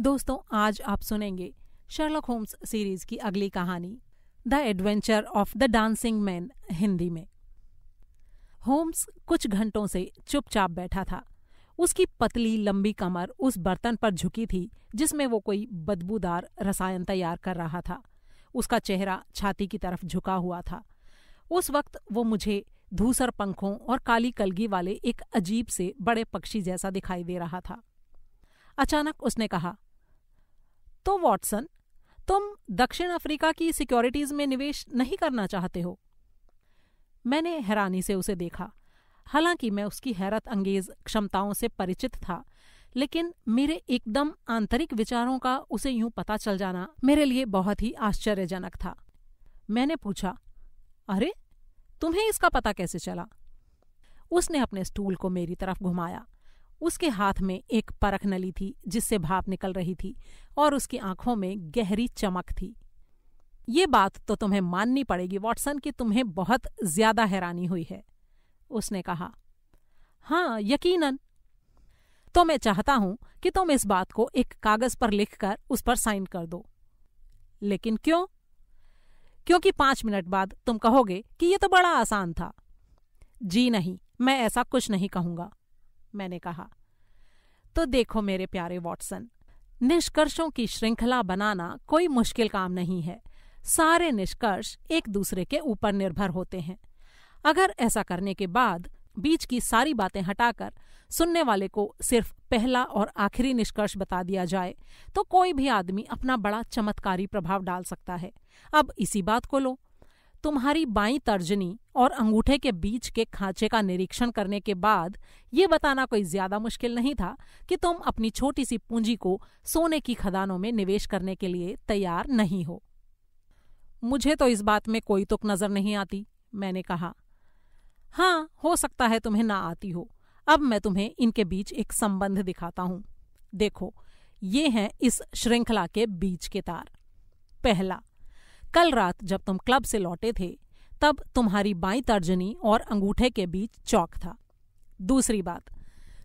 दोस्तों आज आप सुनेंगे शर्लक होम्स सीरीज की अगली कहानी the adventure of the dancing man Hindi में होम्स कुछ घंटों से चुपचाप बैठा था उसकी पतली लंबी कमर उस बर्तन पर झुकी थी जिसमें वो कोई बदबूदार रसायन तैयार कर रहा था उसका चेहरा छाती की तरफ झुका हुआ था उस वक्त वो मुझे धूसर पंखों और काली कलगी वाले एक अजीब से बड़े पक्षी जैसा दिखाई दे रहा था अचानक उसने कहा तो वॉटसन तुम दक्षिण अफ्रीका की सिक्योरिटीज में निवेश नहीं करना चाहते हो मैंने हैरानी से उसे देखा हालांकि मैं उसकी हैरत अंगेज क्षमताओं से परिचित था लेकिन मेरे एकदम आंतरिक विचारों का उसे यूं पता चल जाना मेरे लिए बहुत ही आश्चर्यजनक था मैंने पूछा अरे तुम्हें इसका पता कैसे चला उसने अपने स्टूल को मेरी तरफ घुमाया उसके हाथ में एक परख नली थी जिससे भाप निकल रही थी और उसकी आंखों में गहरी चमक थी ये बात तो तुम्हें माननी पड़ेगी वॉटसन कि तुम्हें बहुत ज्यादा हैरानी हुई है उसने कहा हाँ यकीनन तो मैं चाहता हूं कि तुम इस बात को एक कागज पर लिखकर उस पर साइन कर दो लेकिन क्यों क्योंकि पांच मिनट बाद तुम कहोगे कि यह तो बड़ा आसान था जी नहीं मैं ऐसा कुछ नहीं कहूंगा मैंने कहा तो देखो मेरे प्यारे वॉटसन निष्कर्षों की श्रृंखला बनाना कोई मुश्किल काम नहीं है सारे निष्कर्ष एक दूसरे के ऊपर निर्भर होते हैं अगर ऐसा करने के बाद बीच की सारी बातें हटाकर सुनने वाले को सिर्फ पहला और आखिरी निष्कर्ष बता दिया जाए तो कोई भी आदमी अपना बड़ा चमत्कारी प्रभाव डाल सकता है अब इसी बात को लो तुम्हारी बाई तर्जनी और अंगूठे के बीच के खांचे का निरीक्षण करने के बाद ये बताना कोई ज्यादा मुश्किल नहीं था कि तुम अपनी छोटी सी पूंजी को सोने की खदानों में निवेश करने के लिए तैयार नहीं हो मुझे तो इस बात में कोई तुक नजर नहीं आती मैंने कहा हां हो सकता है तुम्हें ना आती हो अब मैं तुम्हें इनके बीच एक संबंध दिखाता हूं देखो ये हैं इस श्रृंखला के बीच के तार पहला कल रात जब तुम क्लब से लौटे थे तब तुम्हारी बाई तर्जनी और अंगूठे के बीच चौक था दूसरी बात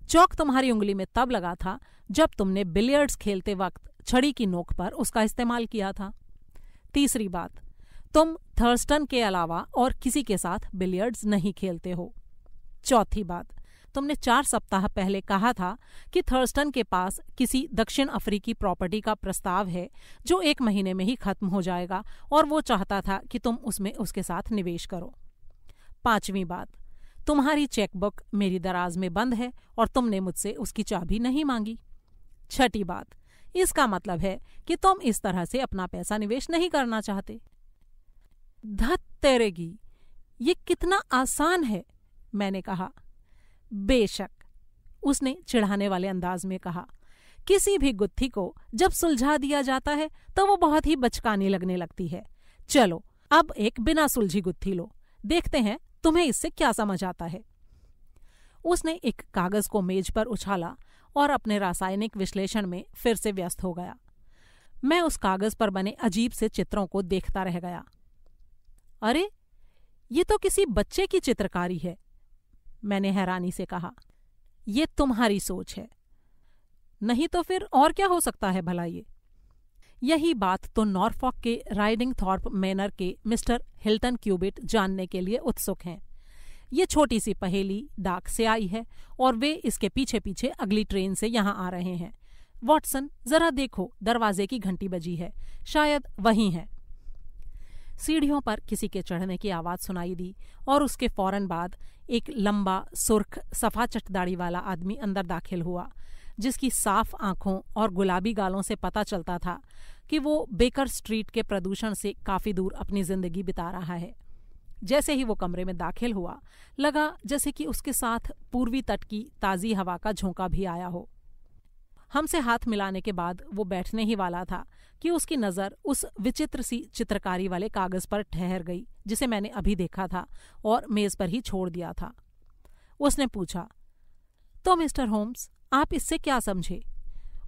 चौक तुम्हारी उंगली में तब लगा था जब तुमने बिलियर्ड्स खेलते वक्त छड़ी की नोक पर उसका इस्तेमाल किया था तीसरी बात तुम थर्स्टन के अलावा और किसी के साथ बिलियर्ड्स नहीं खेलते हो चौथी बात तुमने चार सप्ताह पहले कहा था कि थर्स्टन के पास किसी दक्षिण अफ्रीकी प्रॉपर्टी का प्रस्ताव है जो एक महीने में ही खत्म हो जाएगा और वो चाहता था कि तुम उसमें उसके साथ निवेश करो पांचवी बात तुम्हारी चेकबुक मेरी दराज में बंद है और तुमने मुझसे उसकी चाबी नहीं मांगी छठी बात इसका मतलब है कि तुम इस तरह से अपना पैसा निवेश नहीं करना चाहते धत तेरेगी ये कितना आसान है मैंने कहा बेशक उसने चिढ़ाने वाले अंदाज में कहा किसी भी गुत्थी को जब सुलझा दिया जाता है तो वो बहुत ही बचकानी लगने लगती है चलो अब एक बिना सुलझी गुत्थी लो देखते हैं तुम्हें इससे क्या समझ आता है उसने एक कागज को मेज पर उछाला और अपने रासायनिक विश्लेषण में फिर से व्यस्त हो गया मैं उस कागज पर बने अजीब से चित्रों को देखता रह गया अरे ये तो किसी बच्चे की चित्रकारी है मैंने हैरानी से कहा यह तुम्हारी सोच है नहीं तो फिर और क्या हो सकता है भला ये यही बात तो नॉर्फॉक के राइडिंग थॉर्प मैनर के मिस्टर हिल्टन क्यूबिट जानने के लिए उत्सुक हैं ये छोटी सी पहेली डाक से आई है और वे इसके पीछे पीछे अगली ट्रेन से यहाँ आ रहे हैं वॉटसन जरा देखो दरवाजे की घंटी बजी है शायद वही है सीढ़ियों पर किसी के चढ़ने की आवाज सुनाई दी और उसके फौरन बाद एक लंबा सुर्ख सफा चटदाड़ी वाला आदमी अंदर दाखिल हुआ जिसकी साफ आंखों और गुलाबी गालों से पता चलता था कि वो बेकर स्ट्रीट के प्रदूषण से काफी दूर अपनी जिंदगी बिता रहा है जैसे ही वो कमरे में दाखिल हुआ लगा जैसे कि उसके साथ पूर्वी तट की ताजी हवा का झोंका भी आया हो हमसे हाथ मिलाने के बाद वो बैठने ही वाला था कि उसकी नज़र उस विचित्र सी चित्रकारी वाले कागज़ पर ठहर गई जिसे मैंने अभी देखा था और मेज़ पर ही छोड़ दिया था उसने पूछा तो मिस्टर होम्स आप इससे क्या समझे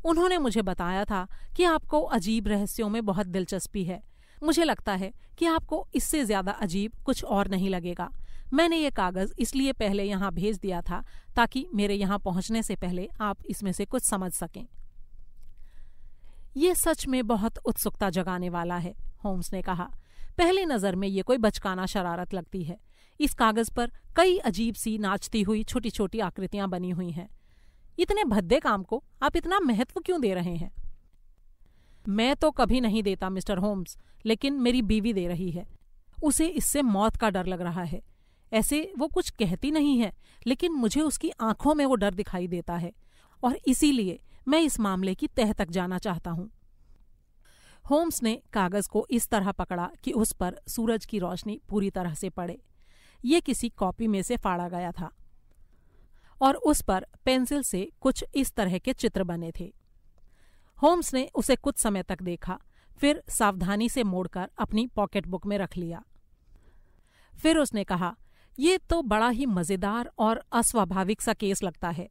उन्होंने मुझे बताया था कि आपको अजीब रहस्यों में बहुत दिलचस्पी है मुझे लगता है कि आपको इससे ज्यादा अजीब कुछ और नहीं लगेगा मैंने ये कागज़ इसलिए पहले यहाँ भेज दिया था ताकि मेरे यहाँ पहुंचने से पहले आप इसमें से कुछ समझ सकें ये सच में बहुत उत्सुकता जगाने वाला है होम्स ने कहा पहले नज़र में ये कोई बचकाना शरारत लगती है इस कागज़ पर कई अजीब सी नाचती हुई छोटी छोटी आकृतियां बनी हुई हैं इतने भद्दे काम को आप इतना महत्व क्यों दे रहे हैं मैं तो कभी नहीं देता मिस्टर होम्स लेकिन मेरी बीवी दे रही है उसे इससे मौत का डर लग रहा है ऐसे वो कुछ कहती नहीं है लेकिन मुझे उसकी आंखों में वो डर दिखाई देता है और इसीलिए मैं इस मामले की तह तक जाना चाहता हूं होम्स ने कागज को इस तरह पकड़ा कि उस पर सूरज की रोशनी पूरी तरह से पड़े ये किसी कॉपी में से फाड़ा गया था और उस पर पेंसिल से कुछ इस तरह के चित्र बने थे होम्स ने उसे कुछ समय तक देखा फिर सावधानी से मोड़कर अपनी पॉकेट बुक में रख लिया फिर उसने कहा ये तो बड़ा ही मजेदार और अस्वाभाविक सा केस लगता है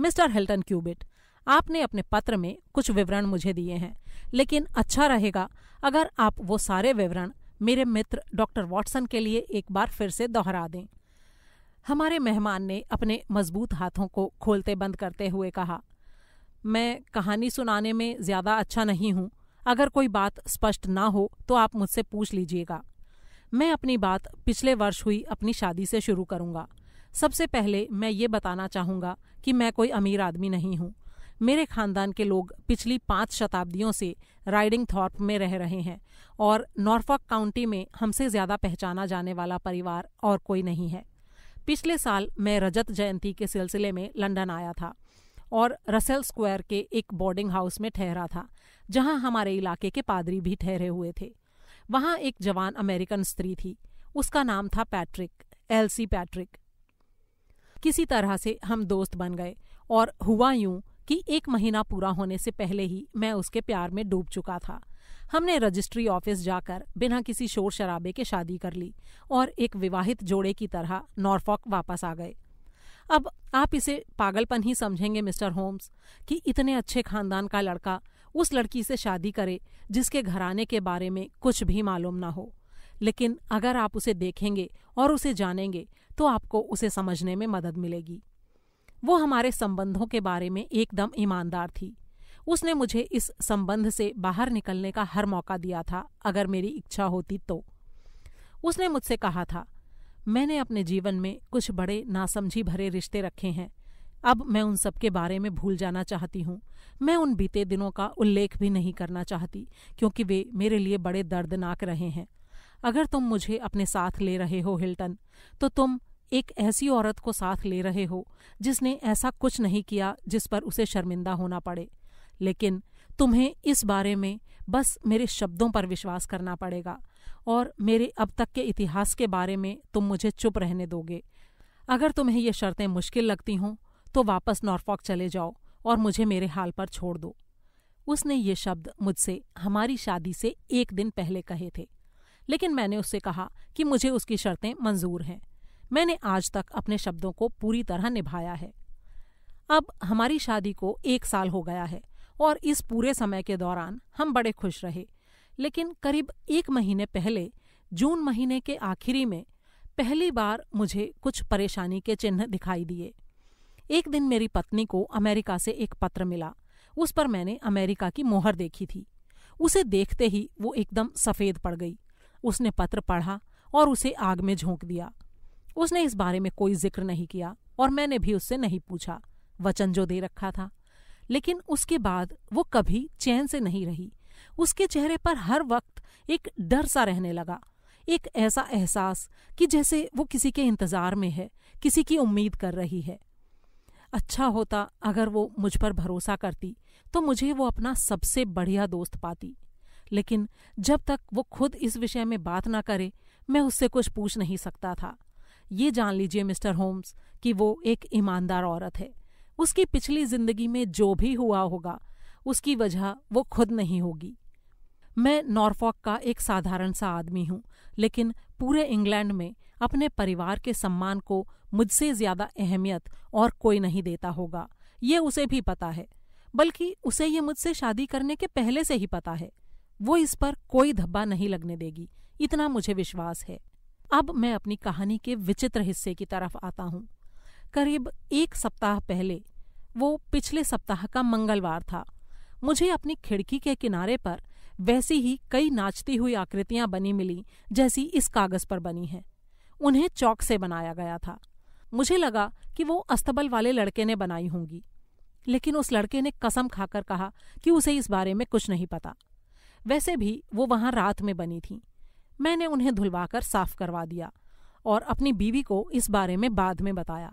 मिस्टर हिल्टन क्यूबिट आपने अपने पत्र में कुछ विवरण मुझे दिए हैं लेकिन अच्छा रहेगा अगर आप वो सारे विवरण मेरे मित्र डॉक्टर वॉटसन के लिए एक बार फिर से दोहरा दें हमारे मेहमान ने अपने मजबूत हाथों को खोलते बंद करते हुए कहा मैं कहानी सुनाने में ज़्यादा अच्छा नहीं हूँ अगर कोई बात स्पष्ट ना हो तो आप मुझसे पूछ लीजिएगा मैं अपनी बात पिछले वर्ष हुई अपनी शादी से शुरू करूंगा सबसे पहले मैं ये बताना चाहूंगा कि मैं कोई अमीर आदमी नहीं हूँ मेरे खानदान के लोग पिछली पाँच शताब्दियों से राइडिंग थॉर्प में रह रहे हैं और नॉर्फॉक काउंटी में हमसे ज़्यादा पहचाना जाने वाला परिवार और कोई नहीं है पिछले साल मैं रजत जयंती के सिलसिले में लंदन आया था और रसेल स्क्वायर के एक बोर्डिंग हाउस में ठहरा था जहां हमारे इलाके के पादरी भी ठहरे हुए थे वहां एक जवान अमेरिकन स्त्री थी उसका नाम था पैट्रिक एलसी पैट्रिक किसी तरह से हम दोस्त बन गए और हुआ यूं कि एक महीना पूरा होने से पहले ही मैं उसके प्यार में डूब चुका था हमने रजिस्ट्री ऑफिस जाकर बिना किसी शोर शराबे के शादी कर ली और एक विवाहित जोड़े की तरह नॉर्फॉक वापस आ गए अब आप इसे पागलपन ही समझेंगे मिस्टर होम्स कि इतने अच्छे खानदान का लड़का उस लड़की से शादी करे जिसके घराने के बारे में कुछ भी मालूम ना हो लेकिन अगर आप उसे देखेंगे और उसे जानेंगे तो आपको उसे समझने में मदद मिलेगी वो हमारे संबंधों के बारे में एकदम ईमानदार थी उसने मुझे इस संबंध से बाहर निकलने का हर मौका दिया था अगर मेरी इच्छा होती तो उसने मुझसे कहा था मैंने अपने जीवन में कुछ बड़े नासमझी भरे रिश्ते रखे हैं अब मैं उन सब के बारे में भूल जाना चाहती हूँ मैं उन बीते दिनों का उल्लेख भी नहीं करना चाहती क्योंकि वे मेरे लिए बड़े दर्दनाक रहे हैं अगर तुम मुझे अपने साथ ले रहे हो हिल्टन तो तुम एक ऐसी औरत को साथ ले रहे हो जिसने ऐसा कुछ नहीं किया जिस पर उसे शर्मिंदा होना पड़े लेकिन तुम्हें इस बारे में बस मेरे शब्दों पर विश्वास करना पड़ेगा और मेरे अब तक के इतिहास के बारे में तुम मुझे चुप रहने दोगे अगर तुम्हें ये शर्तें मुश्किल लगती हों तो वापस नॉर्फॉक चले जाओ और मुझे मेरे हाल पर छोड़ दो उसने ये शब्द मुझसे हमारी शादी से एक दिन पहले कहे थे लेकिन मैंने उससे कहा कि मुझे उसकी शर्तें मंजूर हैं मैंने आज तक अपने शब्दों को पूरी तरह निभाया है अब हमारी शादी को एक साल हो गया है और इस पूरे समय के दौरान हम बड़े खुश रहे लेकिन करीब एक महीने पहले जून महीने के आखिरी में पहली बार मुझे कुछ परेशानी के चिन्ह दिखाई दिए एक दिन मेरी पत्नी को अमेरिका से एक पत्र मिला उस पर मैंने अमेरिका की मोहर देखी थी उसे देखते ही वो एकदम सफ़ेद पड़ गई उसने पत्र पढ़ा और उसे आग में झोंक दिया उसने इस बारे में कोई जिक्र नहीं किया और मैंने भी उससे नहीं पूछा वचन जो दे रखा था लेकिन उसके बाद वो कभी चैन से नहीं रही उसके चेहरे पर हर वक्त एक डर सा रहने लगा एक ऐसा एहसास कि जैसे वो किसी के इंतजार में है किसी की उम्मीद कर रही है अच्छा होता अगर वो मुझ पर भरोसा करती तो मुझे वो अपना सबसे बढ़िया दोस्त पाती लेकिन जब तक वो खुद इस विषय में बात ना करे मैं उससे कुछ पूछ नहीं सकता था ये जान लीजिए मिस्टर होम्स कि वो एक ईमानदार औरत है उसकी पिछली जिंदगी में जो भी हुआ होगा उसकी वजह वो खुद नहीं होगी मैं नॉर्फॉक का एक साधारण सा आदमी हूँ लेकिन पूरे इंग्लैंड में अपने परिवार के सम्मान को मुझसे ज्यादा अहमियत और कोई नहीं देता होगा ये उसे भी पता है बल्कि उसे ये मुझसे शादी करने के पहले से ही पता है वो इस पर कोई धब्बा नहीं लगने देगी इतना मुझे विश्वास है अब मैं अपनी कहानी के विचित्र हिस्से की तरफ आता हूँ करीब एक सप्ताह पहले वो पिछले सप्ताह का मंगलवार था मुझे अपनी खिड़की के किनारे पर वैसी ही कई नाचती हुई आकृतियां बनी मिली जैसी इस कागज पर बनी है उन्हें चौक से बनाया गया था मुझे लगा कि वो अस्तबल वाले लड़के ने बनाई होंगी लेकिन उस लड़के ने कसम खाकर कहा कि उसे इस बारे में कुछ नहीं पता वैसे भी वो वहां रात में बनी थी मैंने उन्हें धुलवाकर साफ करवा दिया और अपनी बीवी को इस बारे में बाद में बताया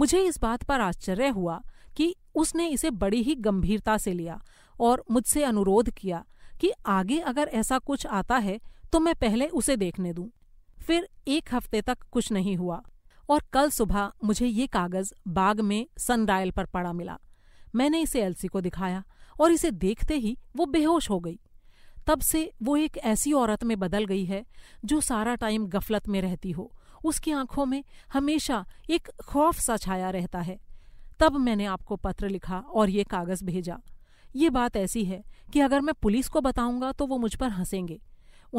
मुझे इस बात पर आश्चर्य हुआ कि उसने इसे बड़ी ही गंभीरता से लिया और मुझसे अनुरोध किया कि आगे अगर ऐसा कुछ आता है तो मैं पहले उसे देखने दूं फिर एक हफ्ते तक कुछ नहीं हुआ और कल सुबह मुझे ये कागज बाग में सनडायल पर पड़ा मिला मैंने इसे एलसी को दिखाया और इसे देखते ही वो बेहोश हो गई तब से वो एक ऐसी औरत में बदल गई है जो सारा टाइम गफलत में रहती हो उसकी आंखों में हमेशा एक खौफ सा छाया रहता है तब मैंने आपको पत्र लिखा और ये कागज भेजा ये बात ऐसी है कि अगर मैं पुलिस को बताऊंगा तो वो मुझ पर हंसेंगे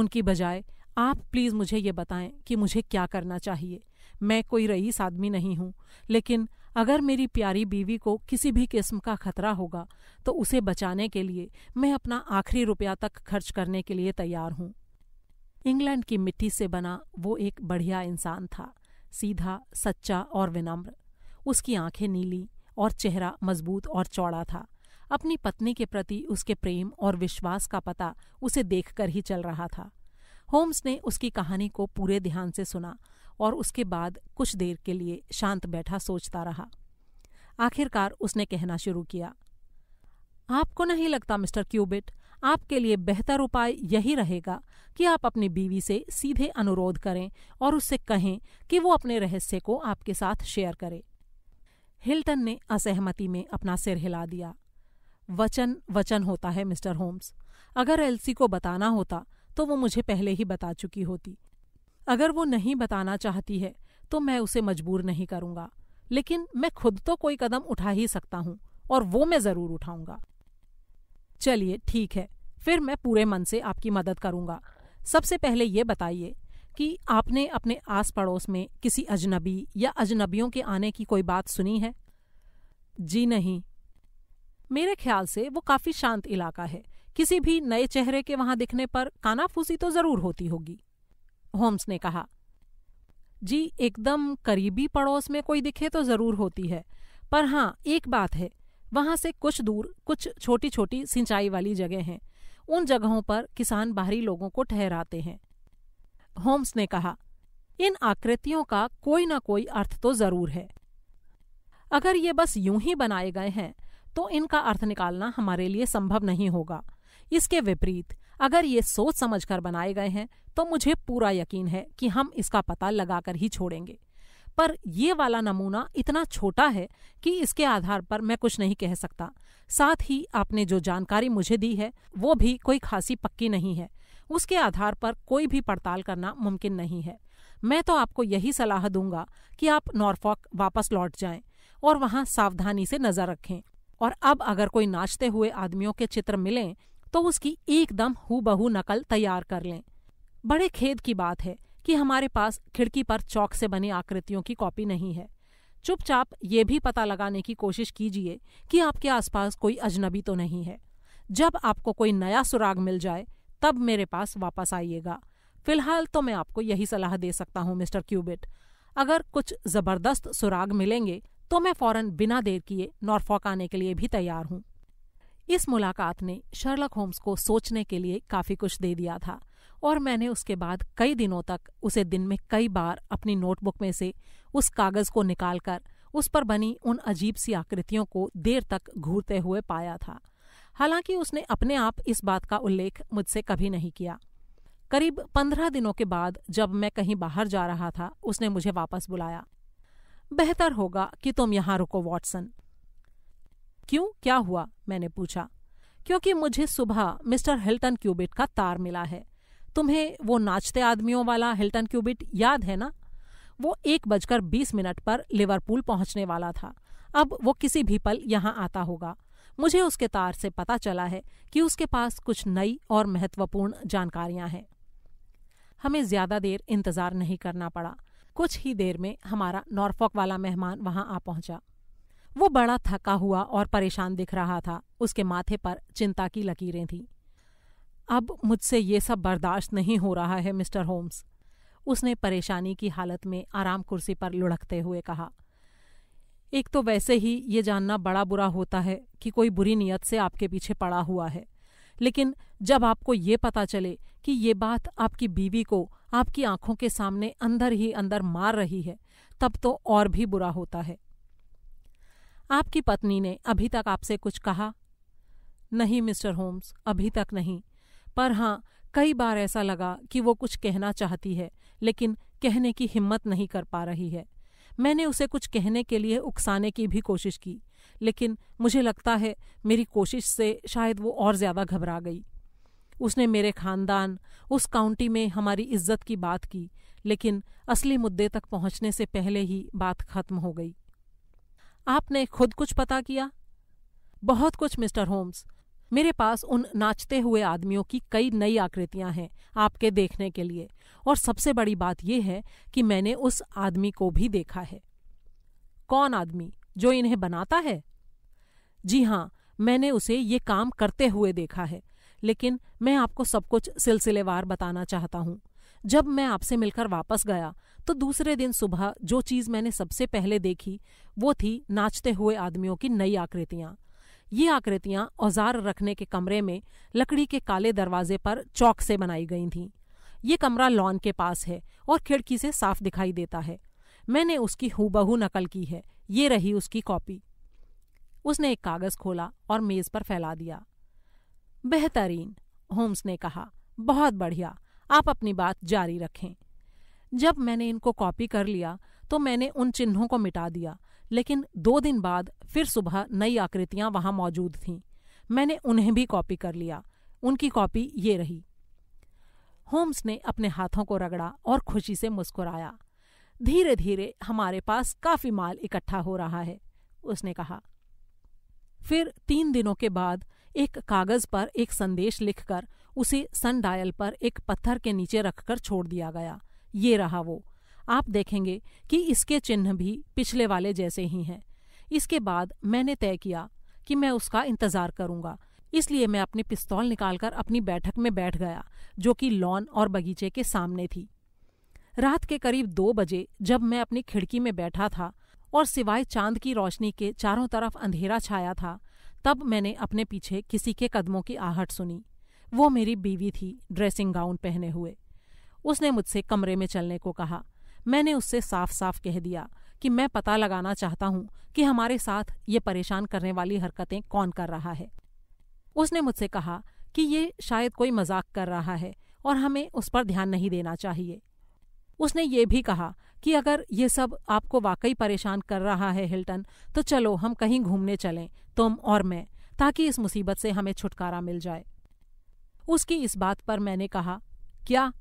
उनकी बजाय आप प्लीज़ मुझे ये बताएं कि मुझे क्या करना चाहिए मैं कोई रईस आदमी नहीं हूँ लेकिन अगर मेरी प्यारी बीवी को किसी भी किस्म का खतरा होगा तो उसे बचाने के लिए मैं अपना आखिरी रुपया तक खर्च करने के लिए तैयार हूँ इंग्लैंड की मिट्टी से बना वो एक बढ़िया इंसान था सीधा सच्चा और विनम्र उसकी आंखें नीली और चेहरा मजबूत और चौड़ा था अपनी पत्नी के प्रति उसके प्रेम और विश्वास का पता उसे देखकर ही चल रहा था होम्स ने उसकी कहानी को पूरे ध्यान से सुना और उसके बाद कुछ देर के लिए शांत बैठा सोचता रहा आखिरकार उसने कहना शुरू किया आपको नहीं लगता मिस्टर क्यूबिट आपके लिए बेहतर उपाय यही रहेगा कि आप अपनी बीवी से सीधे अनुरोध करें और उससे कहें कि वो अपने रहस्य को आपके साथ शेयर करे हिल्टन ने असहमति में अपना सिर हिला दिया वचन वचन होता है मिस्टर होम्स अगर एलसी को बताना होता तो वो मुझे पहले ही बता चुकी होती अगर वो नहीं बताना चाहती है तो मैं उसे मजबूर नहीं करूंगा लेकिन मैं खुद तो कोई कदम उठा ही सकता हूं और वो मैं जरूर उठाऊंगा चलिए ठीक है फिर मैं पूरे मन से आपकी मदद करूंगा सबसे पहले ये बताइए कि आपने अपने आस पड़ोस में किसी अजनबी या अजनबियों के आने की कोई बात सुनी है जी नहीं मेरे ख्याल से वो काफ़ी शांत इलाका है किसी भी नए चेहरे के वहां दिखने पर कानाफूसी तो जरूर होती होगी होम्स ने कहा जी एकदम करीबी पड़ोस में कोई दिखे तो जरूर होती है पर हाँ एक बात है वहां से कुछ दूर कुछ छोटी छोटी सिंचाई वाली जगह हैं उन जगहों पर किसान बाहरी लोगों को ठहराते हैं होम्स ने कहा इन आकृतियों का कोई ना कोई अर्थ तो जरूर है अगर ये बस यूं ही बनाए गए हैं तो इनका अर्थ निकालना हमारे लिए संभव नहीं होगा इसके विपरीत अगर ये सोच समझकर बनाए गए हैं तो मुझे पूरा यकीन है कि हम इसका पता लगाकर ही छोड़ेंगे पर ये वाला नमूना इतना छोटा है कि इसके आधार पर मैं कुछ नहीं कह सकता साथ ही आपने जो जानकारी मुझे दी है वो भी कोई खासी पक्की नहीं है उसके आधार पर कोई भी पड़ताल करना मुमकिन नहीं है मैं तो आपको यही सलाह दूंगा कि आप नॉर्फॉक वापस लौट जाएं और वहां सावधानी से नजर रखें और अब अगर कोई नाचते हुए आदमियों के चित्र मिलें तो उसकी एकदम हूबहू नकल तैयार कर लें बड़े खेद की बात है कि हमारे पास खिड़की पर चौक से बनी आकृतियों की कॉपी नहीं है चुपचाप ये भी पता लगाने की कोशिश कीजिए कि आपके आसपास कोई अजनबी तो नहीं है जब आपको कोई नया सुराग मिल जाए तब मेरे पास वापस आइएगा फिलहाल तो मैं आपको यही सलाह दे सकता हूँ मिस्टर क्यूबिट अगर कुछ जबरदस्त सुराग मिलेंगे तो मैं फौरन बिना देर किए नॉर्फॉक आने के लिए भी तैयार हूँ इस मुलाकात ने शर्लक होम्स को सोचने के लिए काफी कुछ दे दिया था और मैंने उसके बाद कई दिनों तक उसे दिन में कई बार अपनी नोटबुक में से उस कागज को निकालकर उस पर बनी उन अजीब सी आकृतियों को देर तक घूरते हुए पाया था हालांकि उसने अपने आप इस बात का उल्लेख मुझसे कभी नहीं किया करीब पंद्रह दिनों के बाद जब मैं कहीं बाहर जा रहा था उसने मुझे वापस बुलाया बेहतर होगा कि तुम यहां रुको वॉटसन क्यों क्या हुआ मैंने पूछा क्योंकि मुझे सुबह मिस्टर हिल्टन क्यूबिट का तार मिला है तुम्हें वो नाचते आदमियों वाला हिल्टन क्यूबिट याद है ना वो एक बजकर बीस मिनट पर लिवरपूल पहुंचने वाला था अब वो किसी भी पल यहाँ आता होगा मुझे उसके तार से पता चला है कि उसके पास कुछ नई और महत्वपूर्ण जानकारियां हैं हमें ज्यादा देर इंतजार नहीं करना पड़ा कुछ ही देर में हमारा नॉर्फॉक वाला मेहमान वहां आ पहुंचा वो बड़ा थका हुआ और परेशान दिख रहा था उसके माथे पर चिंता की लकीरें थीं अब मुझसे ये सब बर्दाश्त नहीं हो रहा है मिस्टर होम्स उसने परेशानी की हालत में आराम कुर्सी पर लुढ़कते हुए कहा एक तो वैसे ही ये जानना बड़ा बुरा होता है कि कोई बुरी नीयत से आपके पीछे पड़ा हुआ है लेकिन जब आपको ये पता चले कि ये बात आपकी बीवी को आपकी आंखों के सामने अंदर ही अंदर मार रही है तब तो और भी बुरा होता है आपकी पत्नी ने अभी तक आपसे कुछ कहा नहीं मिस्टर होम्स अभी तक नहीं पर हाँ कई बार ऐसा लगा कि वो कुछ कहना चाहती है लेकिन कहने की हिम्मत नहीं कर पा रही है मैंने उसे कुछ कहने के लिए उकसाने की भी कोशिश की लेकिन मुझे लगता है मेरी कोशिश से शायद वो और ज़्यादा घबरा गई उसने मेरे खानदान उस काउंटी में हमारी इज्जत की बात की लेकिन असली मुद्दे तक पहुंचने से पहले ही बात खत्म हो गई आपने खुद कुछ पता किया बहुत कुछ मिस्टर होम्स मेरे पास उन नाचते हुए आदमियों की कई नई आकृतियां हैं आपके देखने के लिए और सबसे बड़ी बात यह है कि मैंने उस आदमी को भी देखा है कौन आदमी जो इन्हें बनाता है जी हाँ मैंने उसे ये काम करते हुए देखा है लेकिन मैं आपको सब कुछ सिलसिलेवार बताना चाहता हूं जब मैं आपसे मिलकर वापस गया तो दूसरे दिन सुबह जो चीज मैंने सबसे पहले देखी वो थी नाचते हुए आदमियों की नई आकृतियां ये आकृतियां औजार रखने के कमरे में लकड़ी के काले दरवाजे पर चौक से बनाई गई थीं ये कमरा लॉन के पास है और खिड़की से साफ दिखाई देता है मैंने उसकी हूबहू नकल की है ये रही उसकी कॉपी उसने एक कागज खोला और मेज पर फैला दिया बेहतरीन होम्स ने कहा बहुत बढ़िया आप अपनी बात जारी रखें जब मैंने इनको कॉपी कर लिया तो मैंने उन चिन्हों को मिटा दिया लेकिन दो दिन बाद फिर सुबह नई आकृतियां वहां मौजूद थीं मैंने उन्हें भी कॉपी कर लिया उनकी कॉपी ये रही होम्स ने अपने हाथों को रगड़ा और खुशी से मुस्कुराया धीरे धीरे हमारे पास काफी माल इकट्ठा हो रहा है उसने कहा फिर तीन दिनों के बाद एक कागज पर एक संदेश लिखकर उसे सन डायल पर एक पत्थर के नीचे रखकर छोड़ दिया गया ये रहा वो आप देखेंगे कि इसके चिन्ह भी पिछले वाले जैसे ही हैं इसके बाद मैंने तय किया कि मैं उसका इंतजार करूंगा इसलिए मैं अपनी पिस्तौल निकालकर अपनी बैठक में बैठ गया जो कि लॉन और बगीचे के सामने थी रात के करीब दो बजे जब मैं अपनी खिड़की में बैठा था और सिवाय चांद की रोशनी के चारों तरफ अंधेरा छाया था तब मैंने अपने पीछे किसी के कदमों की आहट सुनी वो मेरी बीवी थी ड्रेसिंग गाउन पहने हुए उसने मुझसे कमरे में चलने को कहा मैंने उससे साफ साफ कह दिया कि मैं पता लगाना चाहता हूं कि हमारे साथ ये परेशान करने वाली हरकतें कौन कर रहा है उसने मुझसे कहा कि ये शायद कोई मजाक कर रहा है और हमें उस पर ध्यान नहीं देना चाहिए उसने ये भी कहा कि अगर ये सब आपको वाकई परेशान कर रहा है हिल्टन तो चलो हम कहीं घूमने चलें तुम और मैं ताकि इस मुसीबत से हमें छुटकारा मिल जाए उसकी इस बात पर मैंने कहा क्या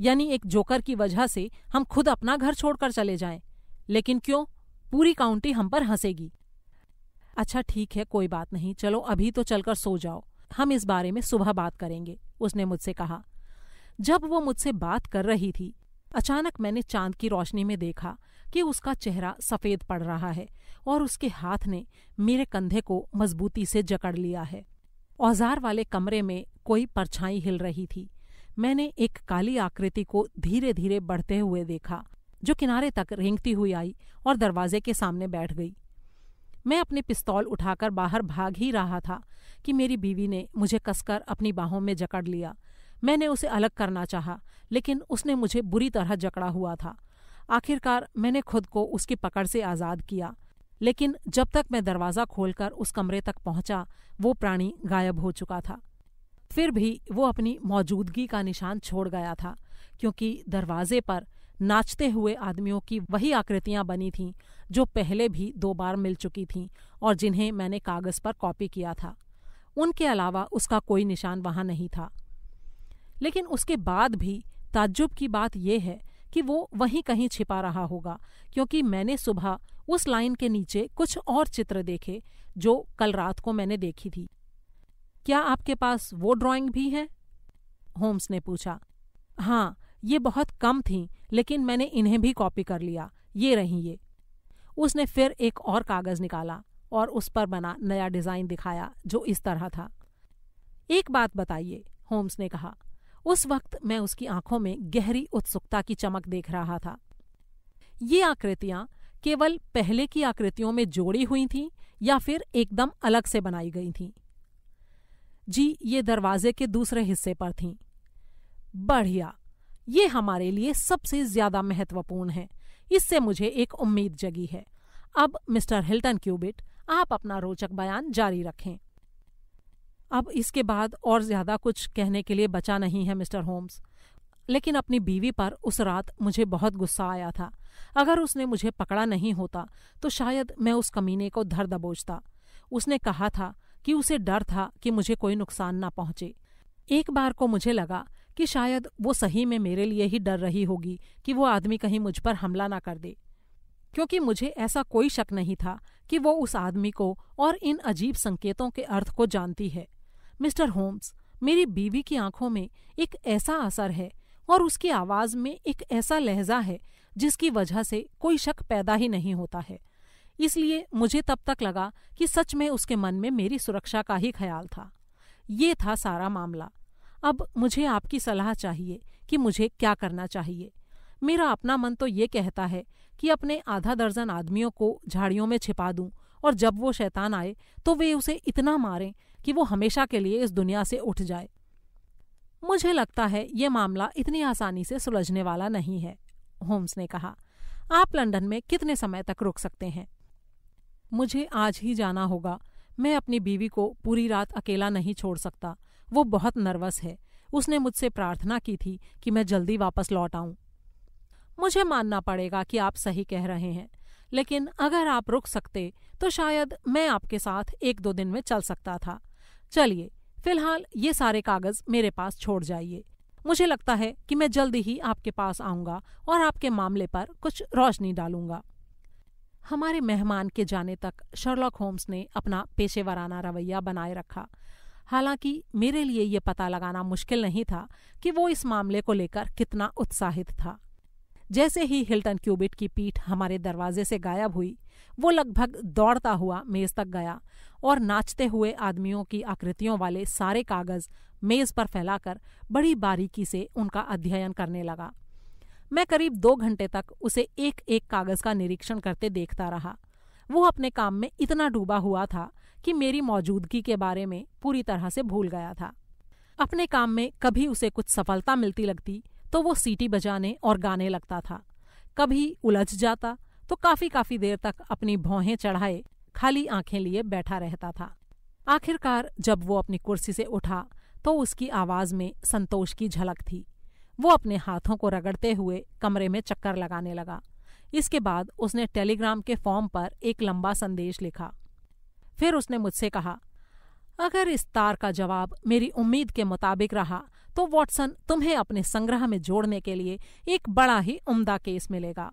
यानी एक जोकर की वजह से हम खुद अपना घर छोड़कर चले जाएं लेकिन क्यों पूरी काउंटी हम पर हंसेगी अच्छा ठीक है कोई बात नहीं चलो अभी तो चलकर सो जाओ हम इस बारे में सुबह बात करेंगे उसने मुझसे कहा जब वो मुझसे बात कर रही थी अचानक मैंने चांद की रोशनी में देखा कि उसका चेहरा सफेद पड़ रहा है और उसके हाथ ने मेरे कंधे को मजबूती से जकड़ लिया है औजार वाले कमरे में कोई परछाई हिल रही थी मैंने एक काली आकृति को धीरे धीरे बढ़ते हुए देखा जो किनारे तक रेंगती हुई आई और दरवाजे के सामने बैठ गई मैं अपनी पिस्तौल उठाकर बाहर भाग ही रहा था कि मेरी बीवी ने मुझे कसकर अपनी बाहों में जकड़ लिया मैंने उसे अलग करना चाहा लेकिन उसने मुझे बुरी तरह जकड़ा हुआ था आखिरकार मैंने खुद को उसकी पकड़ से आज़ाद किया लेकिन जब तक मैं दरवाज़ा खोलकर उस कमरे तक पहुंचा वो प्राणी गायब हो चुका था फिर भी वो अपनी मौजूदगी का निशान छोड़ गया था क्योंकि दरवाजे पर नाचते हुए आदमियों की वही आकृतियां बनी थीं जो पहले भी दो बार मिल चुकी थीं और जिन्हें मैंने कागज़ पर कॉपी किया था उनके अलावा उसका कोई निशान वहां नहीं था लेकिन उसके बाद भी ताज्जुब की बात यह है कि वो वहीं कहीं छिपा रहा होगा क्योंकि मैंने सुबह उस लाइन के नीचे कुछ और चित्र देखे जो कल रात को मैंने देखी थी क्या आपके पास वो ड्राइंग भी है होम्स ने पूछा हाँ ये बहुत कम थीं लेकिन मैंने इन्हें भी कॉपी कर लिया ये रही ये उसने फिर एक और कागज निकाला और उस पर बना नया डिजाइन दिखाया जो इस तरह था एक बात बताइए होम्स ने कहा उस वक्त मैं उसकी आंखों में गहरी उत्सुकता की चमक देख रहा था ये आकृतियां केवल पहले की आकृतियों में जोड़ी हुई थीं या फिर एकदम अलग से बनाई गई थीं जी ये दरवाजे के दूसरे हिस्से पर थीं बढ़िया ये हमारे लिए सबसे ज्यादा महत्वपूर्ण है इससे मुझे एक उम्मीद जगी है अब मिस्टर हिल्टन क्यूबिट आप अपना रोचक बयान जारी रखें अब इसके बाद और ज्यादा कुछ कहने के लिए बचा नहीं है मिस्टर होम्स लेकिन अपनी बीवी पर उस रात मुझे बहुत गुस्सा आया था अगर उसने मुझे पकड़ा नहीं होता तो शायद मैं उस कमीने को धर दबोचता उसने कहा था कि उसे डर था कि मुझे कोई नुकसान ना पहुंचे एक बार को मुझे लगा कि शायद वो सही में मेरे लिए ही डर रही होगी कि वो आदमी कहीं मुझ पर हमला ना कर दे क्योंकि मुझे ऐसा कोई शक नहीं था कि वो उस आदमी को और इन अजीब संकेतों के अर्थ को जानती है मिस्टर होम्स मेरी बीवी की आंखों में एक ऐसा असर है और उसकी आवाज में एक ऐसा लहजा है जिसकी वजह से कोई शक पैदा ही नहीं होता है इसलिए मुझे तब तक लगा कि सच में उसके मन में मेरी सुरक्षा का ही ख्याल था ये था सारा मामला अब मुझे आपकी सलाह चाहिए कि मुझे क्या करना चाहिए मेरा अपना मन तो ये कहता है कि अपने आधा दर्जन आदमियों को झाड़ियों में छिपा दूं और जब वो शैतान आए तो वे उसे इतना मारें कि वो हमेशा के लिए इस दुनिया से उठ जाए मुझे लगता है ये मामला इतनी आसानी से सुलझने वाला नहीं है होम्स ने कहा आप लंदन में कितने समय तक रुक सकते हैं मुझे आज ही जाना होगा मैं अपनी बीवी को पूरी रात अकेला नहीं छोड़ सकता वो बहुत नर्वस है उसने मुझसे प्रार्थना की थी कि मैं जल्दी वापस लौट आऊं मुझे मानना पड़ेगा कि आप सही कह रहे हैं लेकिन अगर आप रुक सकते तो शायद मैं आपके साथ एक दो दिन में चल सकता था चलिए फिलहाल ये सारे कागज मेरे पास छोड़ जाइए मुझे लगता है कि मैं जल्द ही आपके पास आऊंगा और आपके मामले पर कुछ रोशनी डालूंगा हमारे मेहमान के जाने तक शर्लॉक होम्स ने अपना पेशेवराना रवैया बनाए रखा हालांकि मेरे लिए ये पता लगाना मुश्किल नहीं था कि वो इस मामले को लेकर कितना उत्साहित था जैसे ही हिल्टन क्यूबिट की पीठ हमारे दरवाजे से गायब हुई वो लगभग दौड़ता हुआ मेज तक गया और नाचते हुए आदमियों की आकृतियों वाले सारे कागज मेज पर फैलाकर बड़ी बारीकी से उनका अध्ययन करने लगा मैं करीब दो घंटे तक उसे एक एक कागज का निरीक्षण करते देखता रहा वो अपने काम में इतना डूबा हुआ था कि मेरी मौजूदगी के बारे में पूरी तरह से भूल गया था अपने काम में कभी उसे कुछ सफलता मिलती लगती तो वो सीटी बजाने और गाने लगता था कभी उलझ जाता तो काफी काफी देर तक अपनी भौहें चढ़ाए खाली आंखें लिए बैठा रहता था आखिरकार जब वो अपनी कुर्सी से उठा तो उसकी आवाज में संतोष की झलक थी वो अपने हाथों को रगड़ते हुए कमरे में चक्कर लगाने लगा इसके बाद उसने टेलीग्राम के फॉर्म पर एक लंबा संदेश लिखा फिर उसने मुझसे कहा अगर इस तार का जवाब मेरी उम्मीद के मुताबिक रहा तो वॉटसन तुम्हें अपने संग्रह में जोड़ने के लिए एक बड़ा ही उम्दा केस मिलेगा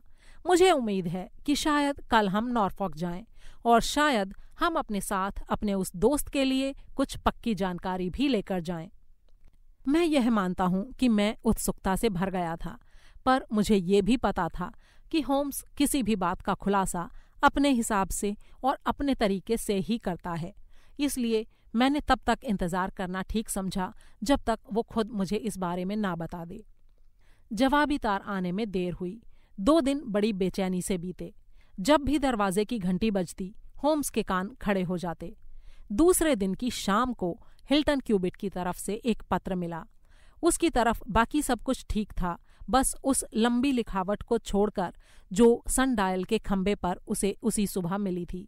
मुझे उम्मीद है कि शायद कल हम नॉर्फॉक जाएं और शायद हम अपने साथ अपने उस दोस्त के लिए कुछ पक्की जानकारी भी लेकर जाएं। मैं यह मानता हूं कि मैं उत्सुकता से भर गया था पर मुझे ये भी पता था कि होम्स किसी भी बात का खुलासा अपने हिसाब से और अपने तरीके से ही करता है इसलिए मैंने तब तक इंतजार करना ठीक समझा जब तक वो खुद मुझे इस बारे में ना बता दे जवाबी तार आने में देर हुई दो दिन बड़ी बेचैनी से बीते जब भी दरवाजे की घंटी बजती होम्स के कान खड़े हो जाते दूसरे दिन की शाम को हिल्टन क्यूबिट की तरफ से एक पत्र मिला उसकी तरफ बाकी सब कुछ ठीक था बस उस लंबी लिखावट को छोड़कर जो सन डायल के खंबे पर उसे उसी सुबह मिली थी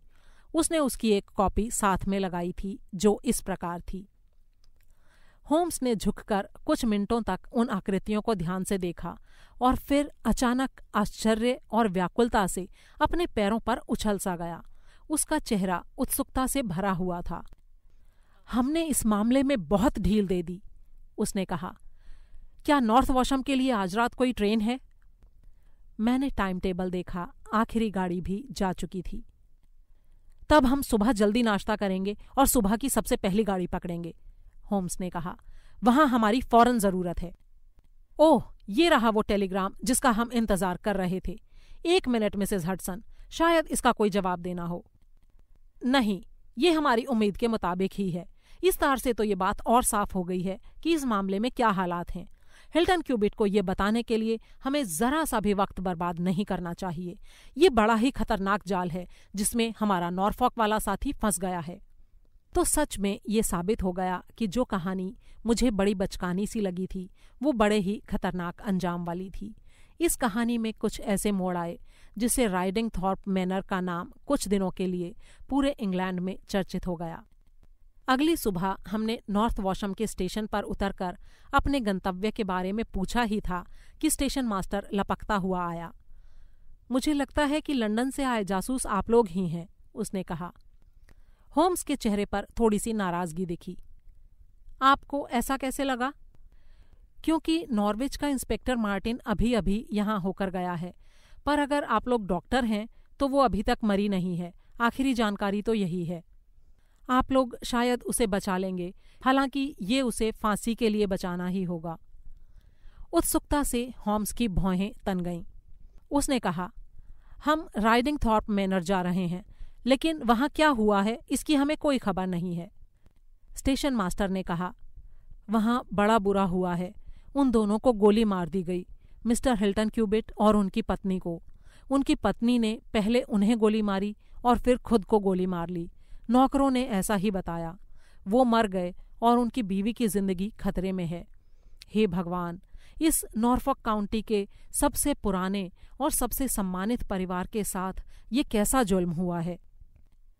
उसने उसकी एक कॉपी साथ में लगाई थी जो इस प्रकार थी होम्स ने झुककर कुछ मिनटों तक उन आकृतियों को ध्यान से देखा और फिर अचानक आश्चर्य और व्याकुलता से अपने पैरों पर उछल सा गया उसका चेहरा उत्सुकता से भरा हुआ था हमने इस मामले में बहुत ढील दे दी उसने कहा क्या नॉर्थ वॉशम के लिए आज रात कोई ट्रेन है मैंने टाइम टेबल देखा आखिरी गाड़ी भी जा चुकी थी तब हम सुबह जल्दी नाश्ता करेंगे और सुबह की सबसे पहली गाड़ी पकड़ेंगे होम्स ने कहा वहां हमारी फौरन जरूरत है ओह ये रहा वो टेलीग्राम जिसका हम इंतजार कर रहे थे एक मिनट मिसेज हटसन शायद इसका कोई जवाब देना हो नहीं ये हमारी उम्मीद के मुताबिक ही है इस तार से तो ये बात और साफ हो गई है कि इस मामले में क्या हालात हैं हिल्टन क्यूबिट को ये बताने के लिए हमें जरा सा भी वक्त बर्बाद नहीं करना चाहिए ये बड़ा ही खतरनाक जाल है जिसमें हमारा नॉर्फॉक वाला साथी फंस गया है तो सच में ये साबित हो गया कि जो कहानी मुझे बड़ी बचकानी सी लगी थी वो बड़े ही खतरनाक अंजाम वाली थी इस कहानी में कुछ ऐसे मोड़ आए जिससे राइडिंग थॉर्प मैनर का नाम कुछ दिनों के लिए पूरे इंग्लैंड में चर्चित हो गया अगली सुबह हमने नॉर्थ वॉशम के स्टेशन पर उतरकर अपने गंतव्य के बारे में पूछा ही था कि स्टेशन मास्टर लपकता हुआ आया मुझे लगता है कि लंदन से आए जासूस आप लोग ही हैं उसने कहा होम्स के चेहरे पर थोड़ी सी नाराजगी दिखी आपको ऐसा कैसे लगा क्योंकि नॉर्वेज का इंस्पेक्टर मार्टिन अभी अभी यहाँ होकर गया है पर अगर आप लोग डॉक्टर हैं तो वो अभी तक मरी नहीं है आखिरी जानकारी तो यही है आप लोग शायद उसे बचा लेंगे हालांकि ये उसे फांसी के लिए बचाना ही होगा उत्सुकता से होम्स की भौहें तन गईं उसने कहा हम राइडिंग थॉर्प मैनर जा रहे हैं लेकिन वहां क्या हुआ है इसकी हमें कोई खबर नहीं है स्टेशन मास्टर ने कहा वहां बड़ा बुरा हुआ है उन दोनों को गोली मार दी गई मिस्टर हिल्टन क्यूबिट और उनकी पत्नी को उनकी पत्नी ने पहले उन्हें गोली मारी और फिर खुद को गोली मार ली नौकरों ने ऐसा ही बताया वो मर गए और उनकी बीवी की जिंदगी खतरे में है हे भगवान इस नॉर्फक काउंटी के सबसे पुराने और सबसे सम्मानित परिवार के साथ ये कैसा जुल्म हुआ है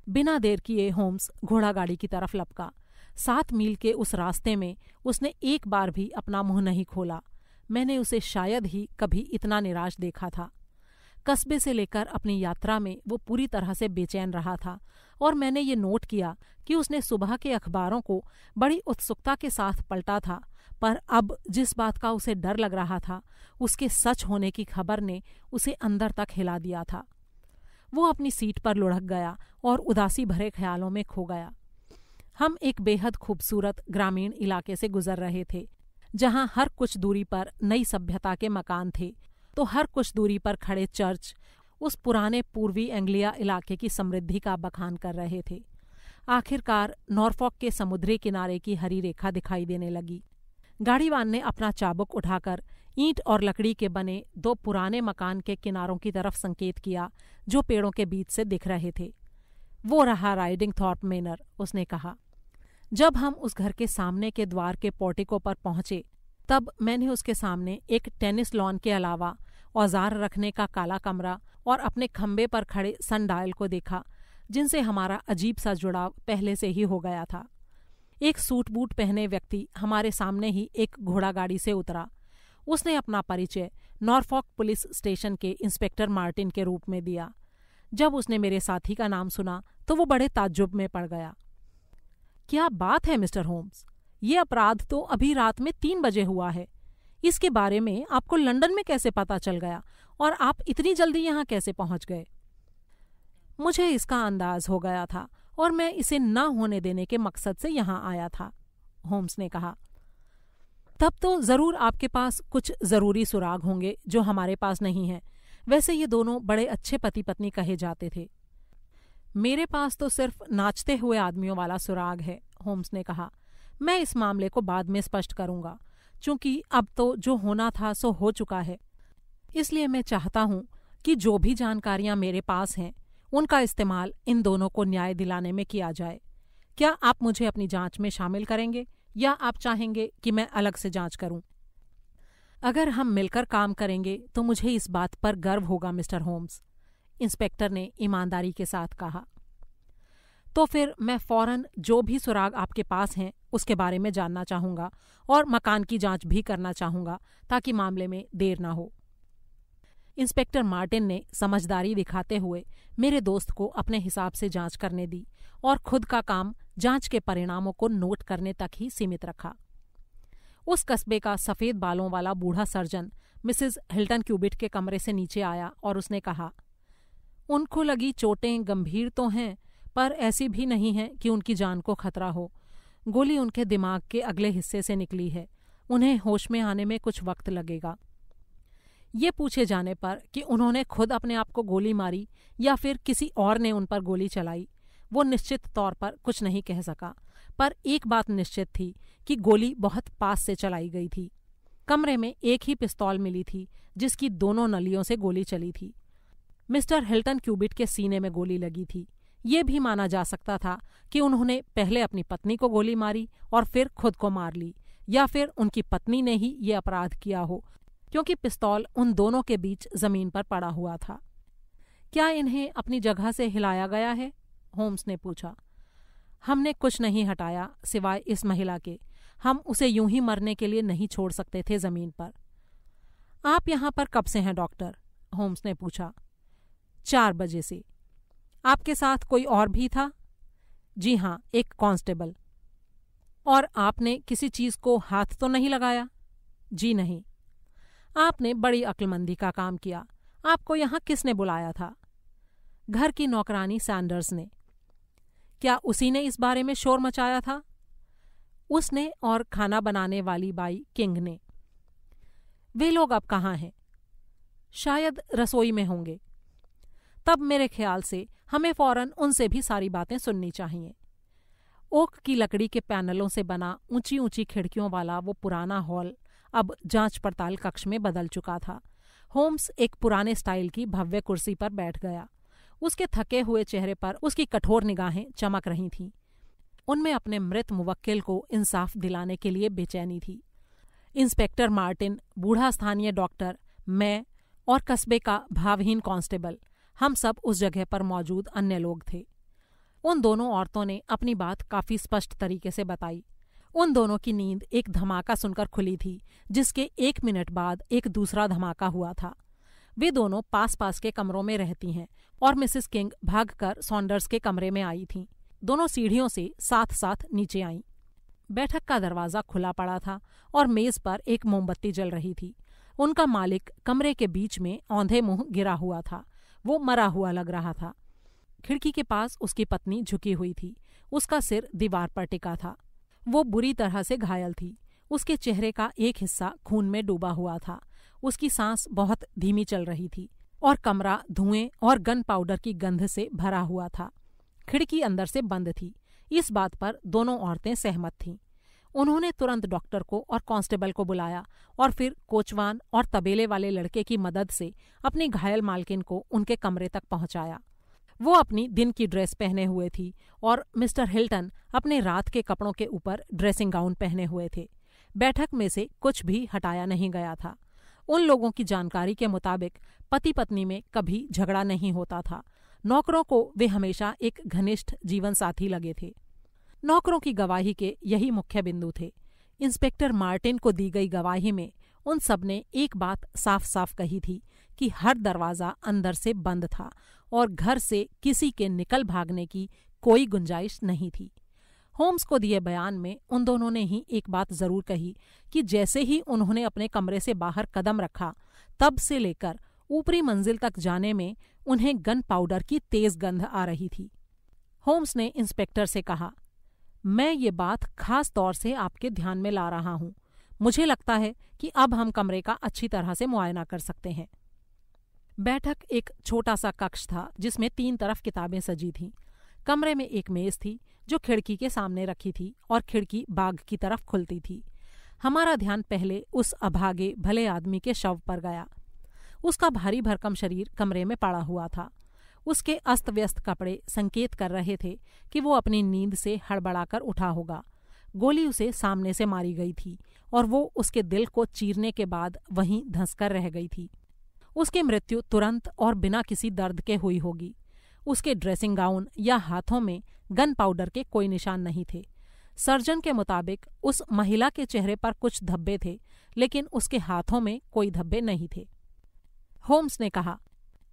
बिना देर किए होम्स घोड़ा गाड़ी की तरफ लपका सात मील के उस रास्ते में उसने एक बार भी अपना मुंह नहीं खोला मैंने उसे शायद ही कभी इतना निराश देखा था कस्बे से लेकर अपनी यात्रा में वो पूरी तरह से बेचैन रहा था और मैंने ये नोट किया कि उसने सुबह के अखबारों को बड़ी उत्सुकता के साथ पलटा था पर अब जिस बात का उसे डर लग रहा था उसके सच होने की खबर ने उसे अंदर तक हिला दिया था वो अपनी सीट पर लुढ़क गया और उदासी भरे ख्यालों में खो गया हम एक बेहद खूबसूरत ग्रामीण इलाके से गुजर रहे थे जहाँ हर कुछ दूरी पर नई सभ्यता के मकान थे तो हर कुछ दूरी पर खड़े चर्च उस पुराने पूर्वी एंग्लिया इलाके की समृद्धि का बखान कर रहे थे आखिरकार नॉर्फॉक के समुद्री किनारे की हरी रेखा दिखाई देने लगी गाड़ीवान ने अपना चाबुक उठाकर ईंट और लकड़ी के बने दो पुराने मकान के किनारों की तरफ संकेत किया जो पेड़ों के बीच से दिख रहे थे वो रहा राइडिंग थॉर्प मेनर उसने कहा जब हम उस घर के सामने के द्वार के पोर्टिको पर पहुंचे तब मैंने उसके सामने एक टेनिस लॉन के अलावा औजार रखने का काला कमरा और अपने खम्बे पर खड़े सन डायल को देखा जिनसे हमारा अजीब सा जुड़ाव पहले से ही हो गया था एक सूट बूट पहने व्यक्ति हमारे सामने ही एक घोड़ा गाड़ी से उतरा उसने अपना परिचय नॉर्फॉक पुलिस स्टेशन के इंस्पेक्टर मार्टिन के रूप में दिया जब उसने मेरे साथी का नाम सुना तो वो बड़े ताज्जुब में पड़ गया क्या बात है मिस्टर होम्स ये अपराध तो अभी रात में तीन बजे हुआ है इसके बारे में आपको लंदन में कैसे पता चल गया और आप इतनी जल्दी यहाँ कैसे पहुंच गए मुझे इसका अंदाज हो गया था और मैं इसे न होने देने के मकसद से यहाँ आया था होम्स ने कहा तब तो ज़रूर आपके पास कुछ ज़रूरी सुराग होंगे जो हमारे पास नहीं है वैसे ये दोनों बड़े अच्छे पति पत्नी कहे जाते थे मेरे पास तो सिर्फ नाचते हुए आदमियों वाला सुराग है होम्स ने कहा मैं इस मामले को बाद में स्पष्ट करूंगा चूंकि अब तो जो होना था सो हो चुका है इसलिए मैं चाहता हूं कि जो भी जानकारियां मेरे पास हैं उनका इस्तेमाल इन दोनों को न्याय दिलाने में किया जाए क्या आप मुझे अपनी जांच में शामिल करेंगे या आप चाहेंगे कि मैं अलग से जांच करूं अगर हम मिलकर काम करेंगे तो मुझे इस बात पर गर्व होगा मिस्टर होम्स इंस्पेक्टर ने ईमानदारी के साथ कहा तो फिर मैं फौरन जो भी सुराग आपके पास हैं उसके बारे में जानना चाहूंगा और मकान की जांच भी करना चाहूंगा ताकि मामले में देर ना हो इंस्पेक्टर मार्टिन ने समझदारी दिखाते हुए मेरे दोस्त को अपने हिसाब से जांच करने दी और खुद का काम जांच के परिणामों को नोट करने तक ही सीमित रखा उस कस्बे का सफेद बालों वाला बूढ़ा सर्जन मिसेस हिल्टन क्यूबिट के कमरे से नीचे आया और उसने कहा उनको लगी चोटें गंभीर तो हैं पर ऐसी भी नहीं है कि उनकी जान को खतरा हो गोली उनके दिमाग के अगले हिस्से से निकली है उन्हें होश में आने में कुछ वक्त लगेगा ये पूछे जाने पर कि उन्होंने खुद अपने आप को गोली मारी या फिर किसी और ने उन पर गोली चलाई वो निश्चित तौर पर कुछ नहीं कह सका पर एक बात निश्चित थी कि गोली बहुत पास से चलाई गई थी कमरे में एक ही पिस्तौल मिली थी जिसकी दोनों नलियों से गोली चली थी मिस्टर हिल्टन क्यूबिट के सीने में गोली लगी थी ये भी माना जा सकता था कि उन्होंने पहले अपनी पत्नी को गोली मारी और फिर खुद को मार ली या फिर उनकी पत्नी ने ही ये अपराध किया हो क्योंकि पिस्तौल उन दोनों के बीच जमीन पर पड़ा हुआ था क्या इन्हें अपनी जगह से हिलाया गया है होम्स ने पूछा हमने कुछ नहीं हटाया सिवाय इस महिला के हम उसे यूं ही मरने के लिए नहीं छोड़ सकते थे जमीन पर आप यहां पर कब से हैं डॉक्टर होम्स ने पूछा चार बजे से आपके साथ कोई और भी था जी हां एक कांस्टेबल और आपने किसी चीज को हाथ तो नहीं लगाया जी नहीं आपने बड़ी अक्लमंदी का काम किया आपको यहां किसने बुलाया था घर की नौकरानी सैंडर्स ने क्या उसी ने इस बारे में शोर मचाया था उसने और खाना बनाने वाली बाई किंग ने वे लोग अब कहाँ हैं शायद रसोई में होंगे तब मेरे ख्याल से हमें फौरन उनसे भी सारी बातें सुननी चाहिए ओक की लकड़ी के पैनलों से बना ऊंची ऊंची खिड़कियों वाला वो पुराना हॉल अब जांच पड़ताल कक्ष में बदल चुका था होम्स एक पुराने स्टाइल की भव्य कुर्सी पर बैठ गया उसके थके हुए चेहरे पर उसकी कठोर निगाहें चमक रही थीं उनमें अपने मृत मुवक्किल को इंसाफ दिलाने के लिए बेचैनी थी इंस्पेक्टर मार्टिन बूढ़ा स्थानीय डॉक्टर मैं और कस्बे का भावहीन कांस्टेबल हम सब उस जगह पर मौजूद अन्य लोग थे उन दोनों औरतों ने अपनी बात काफी स्पष्ट तरीके से बताई उन दोनों की नींद एक धमाका सुनकर खुली थी जिसके एक मिनट बाद एक दूसरा धमाका हुआ था वे दोनों पास पास के कमरों में रहती हैं और मिसेस किंग भागकर सॉन्डर्स के कमरे में आई थीं दोनों सीढ़ियों से साथ साथ नीचे आईं बैठक का दरवाज़ा खुला पड़ा था और मेज़ पर एक मोमबत्ती जल रही थी उनका मालिक कमरे के बीच में औंधे मुंह गिरा हुआ था वो मरा हुआ लग रहा था खिड़की के पास उसकी पत्नी झुकी हुई थी उसका सिर दीवार पर टिका था वो बुरी तरह से घायल थी उसके चेहरे का एक हिस्सा खून में डूबा हुआ था उसकी सांस बहुत धीमी चल रही थी और कमरा धुएं और गन पाउडर की गंध से भरा हुआ था खिड़की अंदर से बंद थी इस बात पर दोनों औरतें सहमत थीं उन्होंने तुरंत डॉक्टर को और कांस्टेबल को बुलाया और फिर कोचवान और तबेले वाले लड़के की मदद से अपनी घायल मालकिन को उनके कमरे तक पहुंचाया वो अपनी दिन की ड्रेस पहने हुए थी और मिस्टर हिल्टन अपने रात के कपड़ों के ऊपर ड्रेसिंग गाउन पहने हुए थे बैठक में से कुछ भी हटाया नहीं गया था उन लोगों की जानकारी के मुताबिक पति पत्नी में कभी झगड़ा नहीं होता था नौकरों को वे हमेशा एक घनिष्ठ जीवन साथी लगे थे नौकरों की गवाही के यही मुख्य बिंदु थे इंस्पेक्टर मार्टिन को दी गई गवाही में उन सब ने एक बात साफ साफ कही थी कि हर दरवाज़ा अंदर से बंद था और घर से किसी के निकल भागने की कोई गुंजाइश नहीं थी होम्स को दिए बयान में उन दोनों ने ही एक बात जरूर कही कि जैसे ही उन्होंने अपने कमरे से बाहर कदम रखा तब से लेकर ऊपरी मंजिल तक जाने में उन्हें गन पाउडर की तेज गंध आ रही थी होम्स ने इंस्पेक्टर से कहा मैं ये बात खास तौर से आपके ध्यान में ला रहा हूँ मुझे लगता है कि अब हम कमरे का अच्छी तरह से मुआयना कर सकते हैं बैठक एक छोटा सा कक्ष था जिसमें तीन तरफ किताबें सजी थीं कमरे में एक मेज थी जो खिड़की के सामने रखी थी और खिड़की बाग की तरफ खुलती थी हमारा ध्यान पहले उस अभागे भले आदमी के शव पर गया उसका भारी भरकम शरीर कमरे में पड़ा हुआ था उसके अस्त व्यस्त कपड़े संकेत कर रहे थे कि वो अपनी नींद से हड़बड़ाकर उठा होगा गोली उसे सामने से मारी गई थी और वो उसके दिल को चीरने के बाद वहीं धंसकर रह गई थी उसकी मृत्यु तुरंत और बिना किसी दर्द के हुई होगी उसके ड्रेसिंग गाउन या हाथों में गन पाउडर के कोई निशान नहीं थे सर्जन के मुताबिक उस महिला के चेहरे पर कुछ धब्बे थे लेकिन उसके हाथों में कोई धब्बे नहीं थे होम्स ने कहा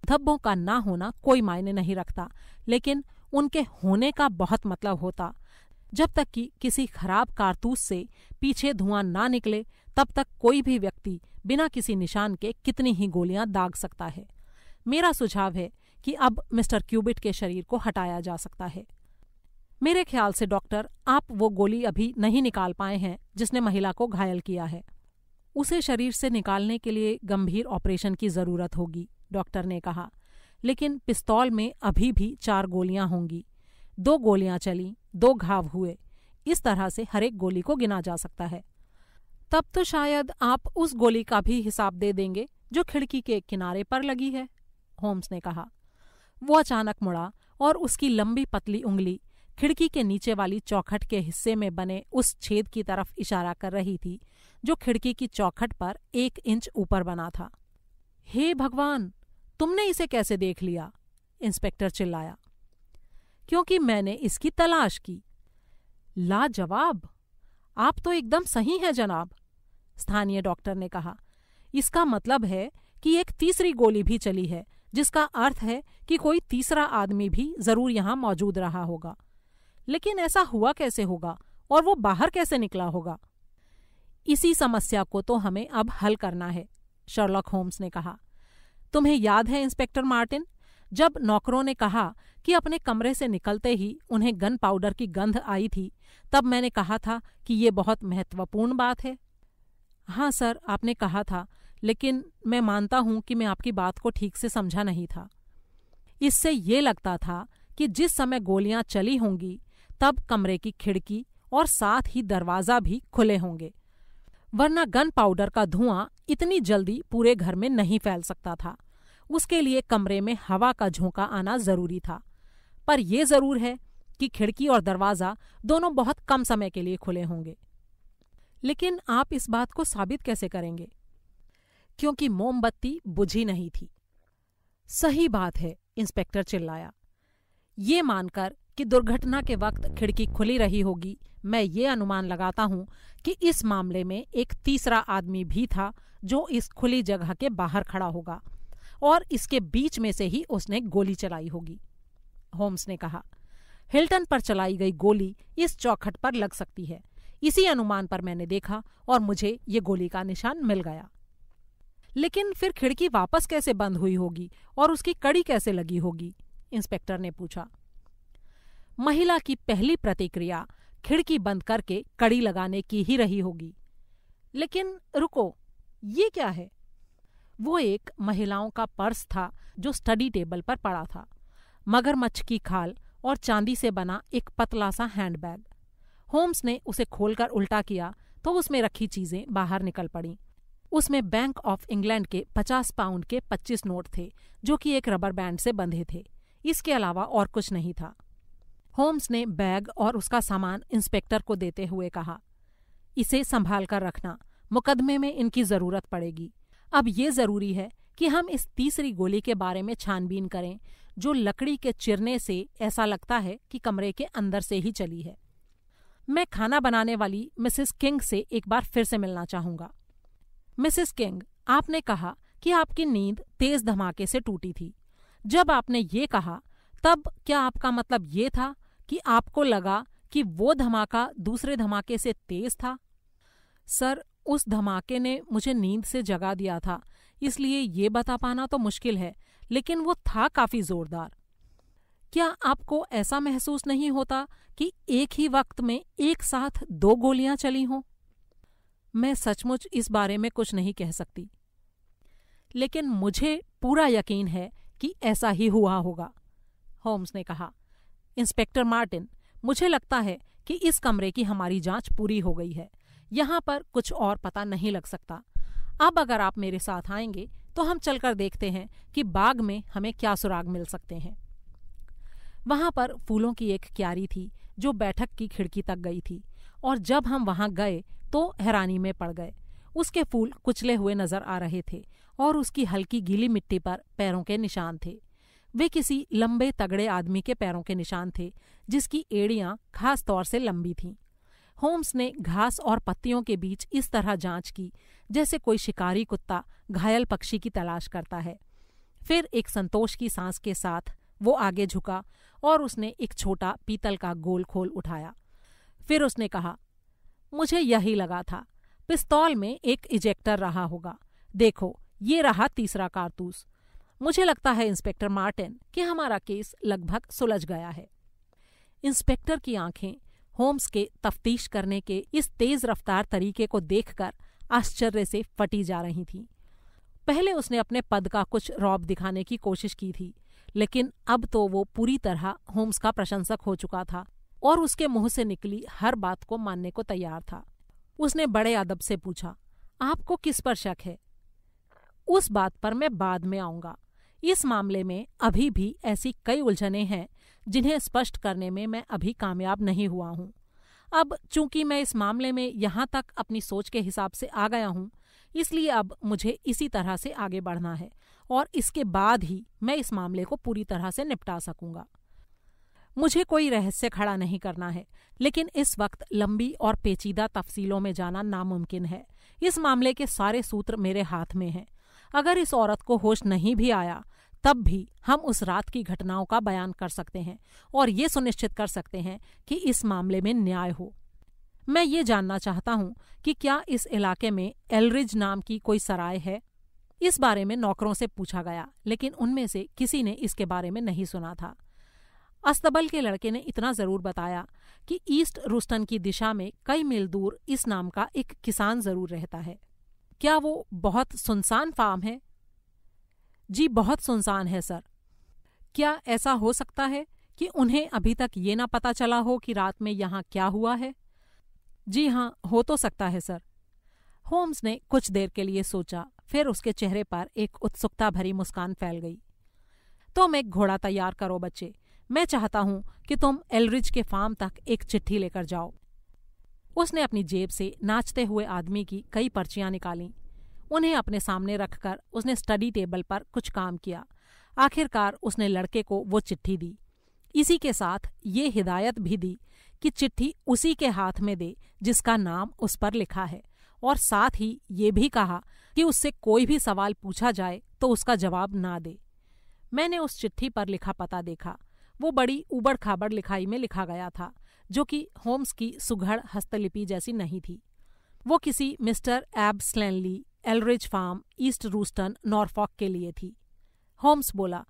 धब्बों का ना होना कोई मायने नहीं रखता लेकिन उनके होने का बहुत मतलब होता जब तक कि किसी खराब कारतूस से पीछे धुआं ना निकले तब तक कोई भी व्यक्ति बिना किसी निशान के कितनी ही गोलियां दाग सकता है मेरा सुझाव है कि अब मिस्टर क्यूबिट के शरीर को हटाया जा सकता है मेरे ख्याल से डॉक्टर आप वो गोली अभी नहीं निकाल पाए हैं जिसने महिला को घायल किया है उसे शरीर से निकालने के लिए गंभीर ऑपरेशन की जरूरत होगी डॉक्टर ने कहा लेकिन पिस्तौल में अभी भी चार गोलियां होंगी दो गोलियां चली दो घाव हुए इस तरह से हर एक गोली को गिना जा सकता है तब तो शायद आप उस गोली का भी हिसाब दे देंगे जो खिड़की के किनारे पर लगी है होम्स ने कहा वो अचानक मुड़ा और उसकी लंबी पतली उंगली खिड़की के नीचे वाली चौखट के हिस्से में बने उस छेद की तरफ इशारा कर रही थी जो खिड़की की चौखट पर एक इंच ऊपर बना था हे भगवान तुमने इसे कैसे देख लिया इंस्पेक्टर चिल्लाया क्योंकि मैंने इसकी तलाश की लाजवाब आप तो एकदम सही हैं जनाब स्थानीय डॉक्टर ने कहा इसका मतलब है कि एक तीसरी गोली भी चली है जिसका अर्थ है कि कोई तीसरा आदमी भी जरूर यहां मौजूद रहा होगा लेकिन ऐसा हुआ कैसे होगा और वो बाहर कैसे निकला होगा इसी समस्या को तो हमें अब हल करना है शर्लॉक होम्स ने कहा तुम्हें याद है इंस्पेक्टर मार्टिन जब नौकरों ने कहा कि अपने कमरे से निकलते ही उन्हें गन पाउडर की गंध आई थी तब मैंने कहा था कि ये बहुत महत्वपूर्ण बात है हाँ सर आपने कहा था लेकिन मैं मानता हूँ कि मैं आपकी बात को ठीक से समझा नहीं था इससे ये लगता था कि जिस समय गोलियां चली होंगी तब कमरे की खिड़की और साथ ही दरवाजा भी खुले होंगे वरना गन पाउडर का धुआं इतनी जल्दी पूरे घर में नहीं फैल सकता था उसके लिए कमरे में हवा का झोंका आना जरूरी था पर यह जरूर है कि खिड़की और दरवाजा दोनों बहुत कम समय के लिए खुले होंगे लेकिन आप इस बात को साबित कैसे करेंगे क्योंकि मोमबत्ती बुझी नहीं थी सही बात है इंस्पेक्टर चिल्लाया ये मानकर कि दुर्घटना के वक्त खिड़की खुली रही होगी मैं ये अनुमान लगाता हूं कि इस मामले में एक तीसरा आदमी भी था जो इस खुली जगह के बाहर खड़ा होगा और इसके बीच में से ही उसने गोली चलाई होगी होम्स ने कहा हिल्टन पर चलाई गई गोली इस चौखट पर लग सकती है इसी अनुमान पर मैंने देखा और मुझे ये गोली का निशान मिल गया लेकिन फिर खिड़की वापस कैसे बंद हुई होगी और उसकी कड़ी कैसे लगी होगी इंस्पेक्टर ने पूछा महिला की पहली प्रतिक्रिया खिड़की बंद करके कड़ी लगाने की ही रही होगी लेकिन रुको ये क्या है वो एक महिलाओं का पर्स था जो स्टडी टेबल पर पड़ा था मगरमच्छ की खाल और चांदी से बना एक पतला सा हैंडबैग होम्स ने उसे खोलकर उल्टा किया तो उसमें रखी चीजें बाहर निकल पड़ी उसमें बैंक ऑफ इंग्लैंड के पचास पाउंड के पच्चीस नोट थे जो कि एक रबर बैंड से बंधे थे इसके अलावा और कुछ नहीं था होम्स ने बैग और उसका सामान इंस्पेक्टर को देते हुए कहा इसे संभाल कर रखना मुकदमे में इनकी जरूरत पड़ेगी अब ये जरूरी है कि हम इस तीसरी गोली के बारे में छानबीन करें जो लकड़ी के चिरने से ऐसा लगता है कि कमरे के अंदर से ही चली है मैं खाना बनाने वाली मिसेस किंग से एक बार फिर से मिलना चाहूंगा मिसेस किंग आपने कहा कि आपकी नींद तेज धमाके से टूटी थी जब आपने ये कहा तब क्या आपका मतलब ये था कि आपको लगा कि वो धमाका दूसरे धमाके से तेज था सर उस धमाके ने मुझे नींद से जगा दिया था इसलिए ये बता पाना तो मुश्किल है लेकिन वो था काफी जोरदार क्या आपको ऐसा महसूस नहीं होता कि एक ही वक्त में एक साथ दो गोलियां चली हों मैं सचमुच इस बारे में कुछ नहीं कह सकती लेकिन मुझे पूरा यकीन है कि ऐसा ही हुआ होगा होम्स ने कहा इंस्पेक्टर मार्टिन मुझे लगता है कि इस कमरे की हमारी जांच पूरी हो गई है यहां पर कुछ और पता नहीं लग सकता अब अगर आप मेरे साथ आएंगे तो हम चलकर देखते हैं कि बाग में हमें क्या सुराग मिल सकते हैं वहां पर फूलों की एक क्यारी थी जो बैठक की खिड़की तक गई थी और जब हम वहां गए तो हैरानी में पड़ गए उसके फूल कुचले हुए नजर आ रहे थे और उसकी हल्की गीली मिट्टी पर पैरों के निशान थे वे किसी लंबे तगड़े आदमी के पैरों के निशान थे जिसकी एड़ियां खास तौर से लंबी थीं होम्स ने घास और पत्तियों के बीच इस तरह जांच की जैसे कोई शिकारी कुत्ता घायल पक्षी की तलाश करता है फिर एक संतोष की सांस के साथ वो आगे झुका और उसने एक छोटा पीतल का गोल खोल उठाया फिर उसने कहा मुझे यही लगा था पिस्तौल में एक इजेक्टर रहा होगा देखो ये रहा तीसरा कारतूस मुझे लगता है इंस्पेक्टर मार्टिन कि हमारा केस लगभग सुलझ गया है इंस्पेक्टर की आंखें होम्स के तफ्तीश करने के इस तेज रफ्तार तरीके को देखकर आश्चर्य से फटी जा रही थीं। पहले उसने अपने पद का कुछ रौब दिखाने की कोशिश की थी लेकिन अब तो वो पूरी तरह होम्स का प्रशंसक हो चुका था और उसके मुंह से निकली हर बात को मानने को तैयार था उसने बड़े अदब से पूछा आपको किस पर शक है उस बात पर मैं बाद में आऊंगा इस मामले में अभी भी ऐसी कई उलझने हैं जिन्हें स्पष्ट करने में मैं अभी कामयाब नहीं हुआ हूं अब चूंकि मैं इस मामले में यहां तक अपनी सोच के हिसाब से आ गया हूं इसलिए अब मुझे इसी तरह से आगे बढ़ना है और इसके बाद ही मैं इस मामले को पूरी तरह से निपटा सकूंगा मुझे कोई रहस्य खड़ा नहीं करना है लेकिन इस वक्त लंबी और पेचीदा तफसीलों में जाना नामुमकिन है इस मामले के सारे सूत्र मेरे हाथ में हैं अगर इस औरत को होश नहीं भी आया तब भी हम उस रात की घटनाओं का बयान कर सकते हैं और ये सुनिश्चित कर सकते हैं कि इस मामले में न्याय हो मैं ये जानना चाहता हूँ कि क्या इस इलाके में एलरिज नाम की कोई सराय है इस बारे में नौकरों से पूछा गया लेकिन उनमें से किसी ने इसके बारे में नहीं सुना था अस्तबल के लड़के ने इतना जरूर बताया कि ईस्ट रुस्टन की दिशा में कई मील दूर इस नाम का एक किसान जरूर रहता है क्या वो बहुत सुनसान फार्म है जी बहुत सुनसान है सर क्या ऐसा हो सकता है कि उन्हें अभी तक ये ना पता चला हो कि रात में यहाँ क्या हुआ है जी हाँ हो तो सकता है सर होम्स ने कुछ देर के लिए सोचा फिर उसके चेहरे पर एक उत्सुकता भरी मुस्कान फैल गई तुम एक घोड़ा तैयार करो बच्चे मैं चाहता हूं कि तुम एलरिज के फार्म तक एक चिट्ठी लेकर जाओ उसने अपनी जेब से नाचते हुए आदमी की कई पर्चियां निकाली उन्हें अपने सामने रखकर उसने स्टडी टेबल पर कुछ काम किया आखिरकार उसने लड़के को वो चिट्ठी दी इसी के साथ ये हिदायत भी दी कि चिट्ठी उसी के हाथ में दे जिसका नाम उस पर लिखा है और साथ ही ये भी कहा कि उससे कोई भी सवाल पूछा जाए तो उसका जवाब ना दे मैंने उस चिट्ठी पर लिखा पता देखा वो बड़ी उबड़ खाबड़ लिखाई में लिखा गया था जो कि होम्स की सुघड़ हस्तलिपि जैसी नहीं थी वो किसी mister Abe Slaney Elrige farm East Ruston Norfolk के लिए थी होम्स बोला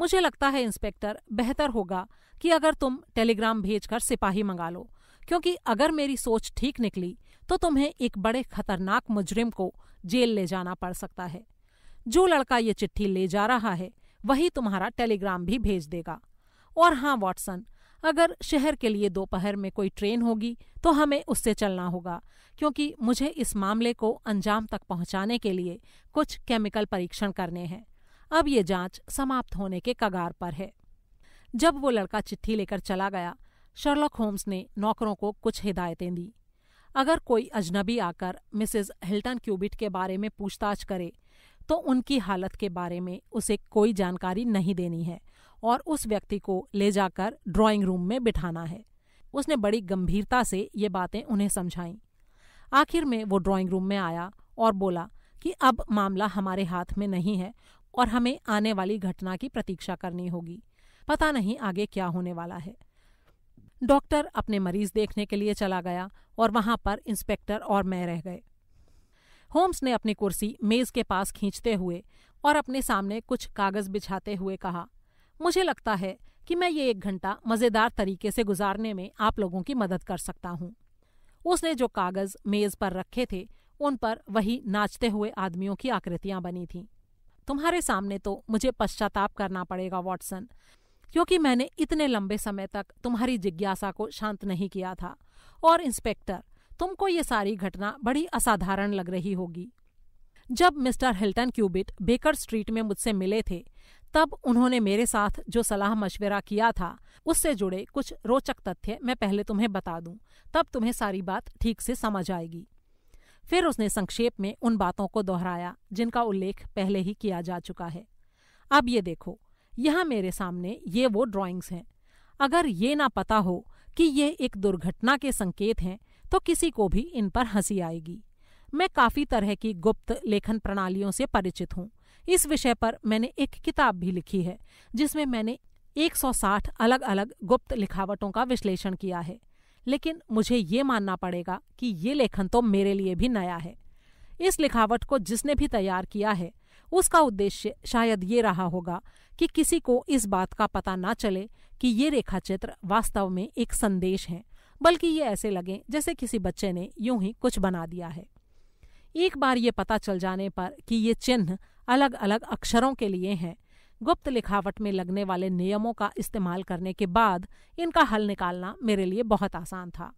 मुझे लगता है इंस्पेक्टर बेहतर होगा कि अगर तुम टेलीग्राम भेजकर सिपाही मंगा लो क्योंकि अगर मेरी सोच ठीक निकली तो तुम्हें एक बड़े खतरनाक मुजरिम को जेल ले जाना पड़ सकता है जो लड़का ये चिट्ठी ले जा रहा है वही तुम्हारा टेलीग्राम भी भेज देगा और हाँ वॉटसन अगर शहर के लिए दोपहर में कोई ट्रेन होगी तो हमें उससे चलना होगा क्योंकि मुझे इस मामले को अंजाम तक पहुंचाने के लिए कुछ केमिकल परीक्षण करने हैं अब ये जांच समाप्त होने के कगार पर है जब वो लड़का चिट्ठी लेकर चला गया शर्लक होम्स ने नौकरों को कुछ हिदायतें दी अगर कोई अजनबी आकर मिसेस हिल्टन क्यूबिट के बारे में पूछताछ करे तो उनकी हालत के बारे में उसे कोई जानकारी नहीं देनी है और उस व्यक्ति को ले जाकर ड्राइंग रूम में बिठाना है उसने बड़ी गंभीरता से ये बातें उन्हें समझाईं आखिर में वो ड्राइंग रूम में आया और बोला कि अब मामला हमारे हाथ में नहीं है और हमें आने वाली घटना की प्रतीक्षा करनी होगी पता नहीं आगे क्या होने वाला है डॉक्टर अपने मरीज देखने के लिए चला गया और वहां पर इंस्पेक्टर और मैं रह गए होम्स ने अपनी कुर्सी मेज के पास खींचते हुए और अपने सामने कुछ कागज बिछाते हुए कहा मुझे लगता है कि मैं ये एक घंटा मजेदार तरीके से गुजारने में आप लोगों की मदद कर सकता हूँ उसने जो कागज मेज पर रखे थे उन पर वही नाचते हुए आदमियों की आकृतियां बनी थीं तुम्हारे सामने तो मुझे पश्चाताप करना पड़ेगा वॉटसन क्योंकि मैंने इतने लंबे समय तक तुम्हारी जिज्ञासा को शांत नहीं किया था और इंस्पेक्टर तुमको ये सारी घटना बड़ी असाधारण लग रही होगी जब mister Hilton Cubitt Baker Street में मुझसे मिले थे तब उन्होंने मेरे साथ जो सलाह मशवरा किया था उससे जुड़े कुछ रोचक तथ्य मैं पहले तुम्हें बता दूं तब तुम्हें सारी बात ठीक से समझ आएगी फिर उसने संक्षेप में उन बातों को दोहराया जिनका उल्लेख पहले ही किया जा चुका है अब ये देखो यहाँ मेरे सामने ये वो ड्राइंग्स हैं अगर ये ना पता हो कि ये एक दुर्घटना के संकेत हैं तो किसी को भी इन पर हंसी आएगी मैं काफी तरह की गुप्त लेखन प्रणालियों से परिचित हूँ इस विषय पर मैंने एक किताब भी लिखी है जिसमें मैंने 160 अलग अलग गुप्त लिखावटों का विश्लेषण किया है लेकिन मुझे ये मानना पड़ेगा कि ये लेखन तो मेरे लिए भी नया है इस लिखावट को जिसने भी तैयार किया है उसका उद्देश्य शायद ये रहा होगा कि किसी को इस बात का पता ना चले कि ये रेखाचित्र वास्तव में एक संदेश है बल्कि ये ऐसे लगे जैसे किसी बच्चे ने यूं ही कुछ बना दिया है एक बार ये पता चल जाने पर कि ये चिन्ह अलग अलग अक्षरों के लिए हैं गुप्त लिखावट में लगने वाले नियमों का इस्तेमाल करने के बाद इनका हल निकालना मेरे लिए बहुत आसान था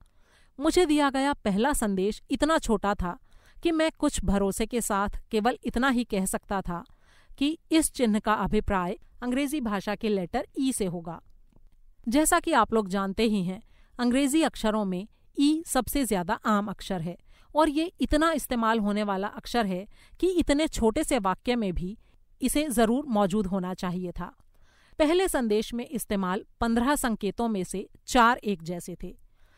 मुझे दिया गया पहला संदेश इतना छोटा था कि मैं कुछ भरोसे के साथ केवल इतना ही कह सकता था कि इस चिन्ह का अभिप्राय अंग्रेजी भाषा के लेटर ई से होगा जैसा कि आप लोग जानते ही हैं अंग्रेजी अक्षरों में ई सबसे ज्यादा आम अक्षर है और ये इतना इस्तेमाल होने वाला अक्षर है कि इतने छोटे से वाक्य में भी इसे जरूर मौजूद होना चाहिए था पहले संदेश में इस्तेमाल पंद्रह संकेतों में से चार एक जैसे थे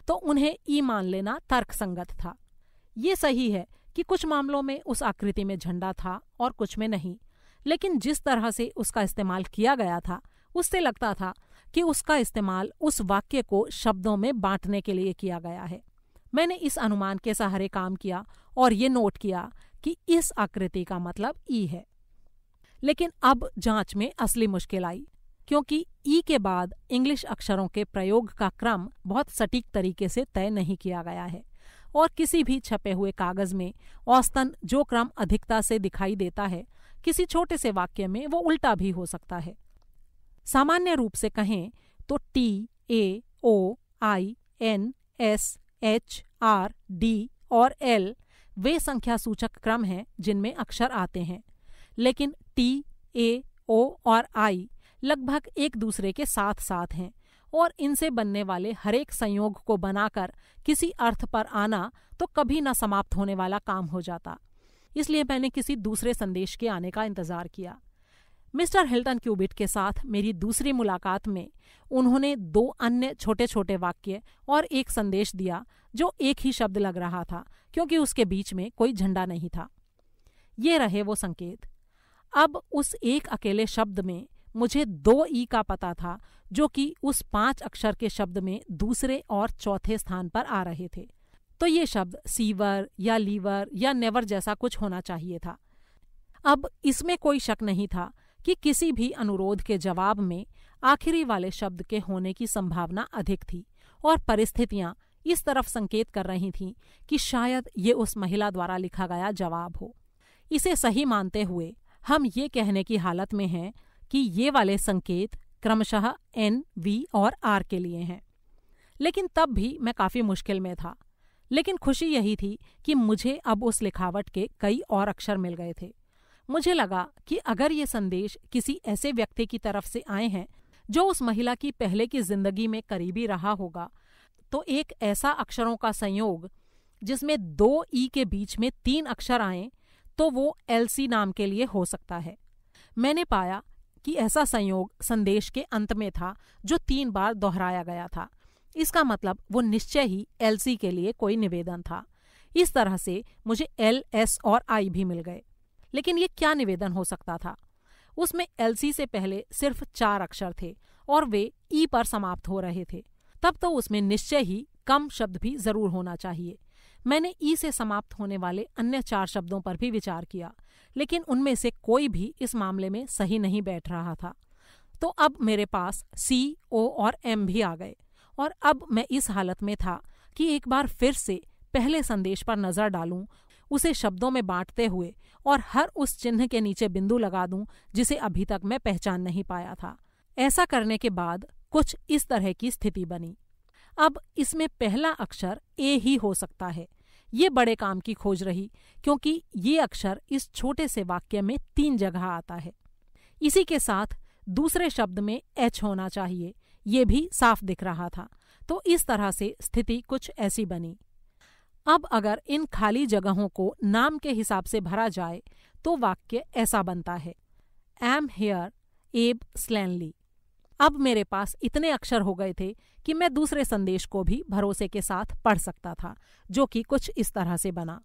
तो उन्हें ई मान लेना तर्कसंगत था ये सही है कि कुछ मामलों में उस आकृति में झंडा था और कुछ में नहीं लेकिन जिस तरह से उसका इस्तेमाल किया गया था उससे लगता था कि उसका इस्तेमाल उस वाक्य को शब्दों में बांटने के लिए किया गया है मैंने इस अनुमान के सहारे काम किया और ये नोट किया कि इस आकृति का मतलब ई है लेकिन अब जांच में असली मुश्किल आई क्योंकि ई के बाद इंग्लिश अक्षरों के प्रयोग का क्रम बहुत सटीक तरीके से तय नहीं किया गया है और किसी भी छपे हुए कागज में औसतन जो क्रम अधिकता से दिखाई देता है किसी छोटे से वाक्य में वो उल्टा भी हो सकता है सामान्य रूप से कहें तो T A O I N S H R D और एल वे संख्या सूचक क्रम हैं जिनमें अक्षर आते हैं लेकिन टी ए ओ और आई लगभग एक दूसरे के साथ साथ हैं और इनसे बनने वाले हरेक संयोग को बनाकर किसी अर्थ पर आना तो कभी न समाप्त होने वाला काम हो जाता इसलिए मैंने किसी दूसरे संदेश के आने का इंतजार किया मिस्टर हिल्टन क्यूबिट के साथ मेरी दूसरी मुलाकात में उन्होंने दो अन्य छोटे छोटे वाक्य और एक संदेश दिया जो एक ही शब्द लग रहा था क्योंकि उसके बीच में कोई झंडा नहीं था ये रहे वो संकेत अब उस एक अकेले शब्द में मुझे दो ई का पता था जो कि उस पांच अक्षर के शब्द में दूसरे और चौथे स्थान पर आ रहे थे तो ये शब्द सीवर या लीवर या नेवर जैसा कुछ होना चाहिए था अब इसमें कोई शक नहीं था कि किसी भी अनुरोध के जवाब में आखिरी वाले शब्द के होने की संभावना अधिक थी और परिस्थितियां इस तरफ संकेत कर रही थीं कि शायद ये उस महिला द्वारा लिखा गया जवाब हो इसे सही मानते हुए हम ये कहने की हालत में हैं कि ये वाले संकेत क्रमशः एन वी और आर के लिए हैं लेकिन तब भी मैं काफ़ी मुश्किल में था लेकिन खुशी यही थी कि मुझे अब उस लिखावट के कई और अक्षर मिल गए थे मुझे लगा कि अगर ये संदेश किसी ऐसे व्यक्ति की तरफ से आए हैं जो उस महिला की पहले की जिंदगी में करीबी रहा होगा तो एक ऐसा अक्षरों का संयोग जिसमें दो ई e के बीच में तीन अक्षर आए तो वो एलसी नाम के लिए हो सकता है मैंने पाया कि ऐसा संयोग संदेश के अंत में था जो तीन बार दोहराया गया था इसका मतलब वो निश्चय ही एलसी के लिए कोई निवेदन था इस तरह से मुझे एल एस और आई भी मिल गए लेकिन ये क्या निवेदन हो सकता था उसमें एलसी से पहले सिर्फ चार अक्षर थे और वे ई पर समाप्त हो रहे थे तब तो उसमें निश्चय ही कम शब्द भी जरूर होना चाहिए मैंने ई से समाप्त होने वाले अन्य चार शब्दों पर भी विचार किया लेकिन उनमें से कोई भी इस मामले में सही नहीं बैठ रहा था तो अब मेरे पास सी ओ और एम भी आ गए और अब मैं इस हालत में था कि एक बार फिर से पहले संदेश पर नजर डालूं उसे शब्दों में बांटते हुए और हर उस चिन्ह के नीचे बिंदु लगा दूं जिसे अभी तक मैं पहचान नहीं पाया था ऐसा करने के बाद कुछ इस तरह की स्थिति बनी अब इसमें पहला अक्षर ए ही हो सकता है ये बड़े काम की खोज रही क्योंकि ये अक्षर इस छोटे से वाक्य में तीन जगह आता है इसी के साथ दूसरे शब्द में एच होना चाहिए ये भी साफ दिख रहा था तो इस तरह से स्थिति कुछ ऐसी बनी अब अगर इन खाली जगहों को नाम के हिसाब से भरा जाए तो वाक्य ऐसा बनता है एम हेयर एब स्लैनली अब मेरे पास इतने अक्षर हो गए थे कि मैं दूसरे संदेश को भी भरोसे के साथ पढ़ सकता था जो कि कुछ इस तरह से बना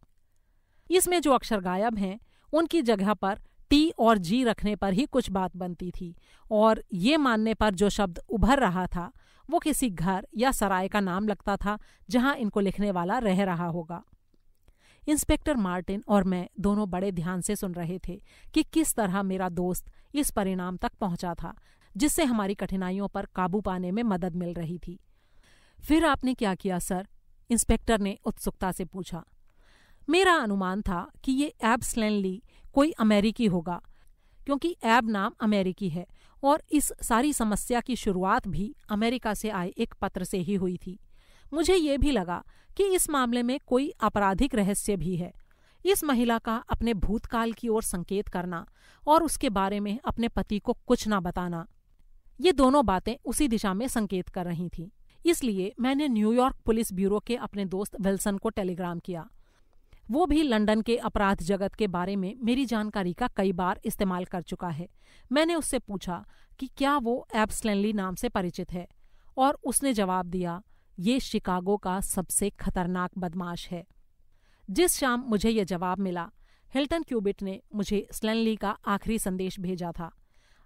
इसमें जो अक्षर गायब हैं उनकी जगह पर टी और जी रखने पर ही कुछ बात बनती थी और ये मानने पर जो शब्द उभर रहा था वो किसी घर या सराय का नाम लगता था जहां इनको लिखने वाला रह रहा होगा इंस्पेक्टर मार्टिन और मैं दोनों बड़े ध्यान से सुन रहे थे कि किस तरह मेरा दोस्त इस परिणाम तक पहुंचा था जिससे हमारी कठिनाइयों पर काबू पाने में मदद मिल रही थी फिर आपने क्या किया सर इंस्पेक्टर ने उत्सुकता से पूछा मेरा अनुमान था कि ये ऐब स्लैंडली कोई अमेरिकी होगा क्योंकि ऐब नाम अमेरिकी है और इस सारी समस्या की शुरुआत भी अमेरिका से आए एक पत्र से ही हुई थी मुझे ये भी लगा कि इस मामले में कोई आपराधिक रहस्य भी है इस महिला का अपने भूतकाल की ओर संकेत करना और उसके बारे में अपने पति को कुछ ना बताना ये दोनों बातें उसी दिशा में संकेत कर रही थीं इसलिए मैंने न्यूयॉर्क पुलिस ब्यूरो के अपने दोस्त विल्सन को टेलीग्राम किया वो भी लंदन के अपराध जगत के बारे में मेरी जानकारी का कई बार इस्तेमाल कर चुका है मैंने उससे पूछा कि क्या वो एब स्लैनली नाम से परिचित है और उसने जवाब दिया ये शिकागो का सबसे खतरनाक बदमाश है जिस शाम मुझे यह जवाब मिला हिल्टन क्यूबिट ने मुझे स्लैनली का आखिरी संदेश भेजा था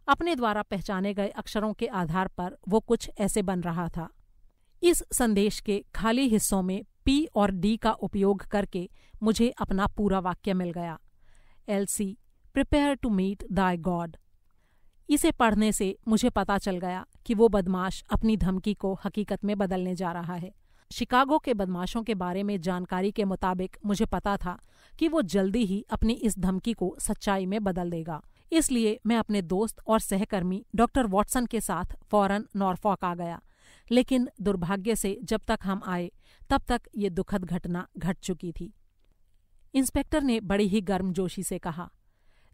अपने द्वारा पहचाने गए अक्षरों के आधार पर वो कुछ ऐसे बन रहा था इस संदेश के खाली हिस्सों में पी और डी का उपयोग करके मुझे अपना पूरा वाक्य मिल गया Elsie prepare to meet thy God इसे पढ़ने से मुझे पता चल गया कि वो बदमाश अपनी धमकी को हकीकत में बदलने जा रहा है शिकागो के बदमाशों के बारे में जानकारी के मुताबिक मुझे पता था कि वो जल्दी ही अपनी इस धमकी को सच्चाई में बदल देगा इसलिए मैं अपने दोस्त और सहकर्मी डॉक्टर वॉटसन के साथ फौरन नॉर्फॉक आ गया लेकिन दुर्भाग्य से जब तक हम आए तब तक ये दुखद घटना घट चुकी थी इंस्पेक्टर ने बड़ी ही गर्मजोशी से कहा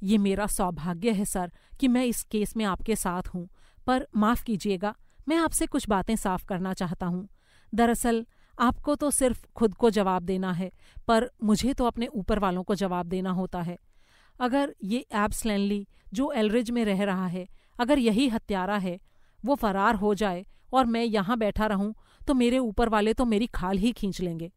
ये मेरा सौभाग्य है सर कि मैं इस केस में आपके साथ हूं पर माफ कीजिएगा मैं आपसे कुछ बातें साफ करना चाहता हूं दरअसल आपको तो सिर्फ खुद को जवाब देना है पर मुझे तो अपने ऊपर वालों को जवाब देना होता है अगर ये एब्स स्लैनली जो एलरिज में रह रहा है अगर यही हत्यारा है वो फरार हो जाए और मैं यहाँ बैठा रहूं तो मेरे ऊपर वाले तो मेरी खाल ही खींच लेंगे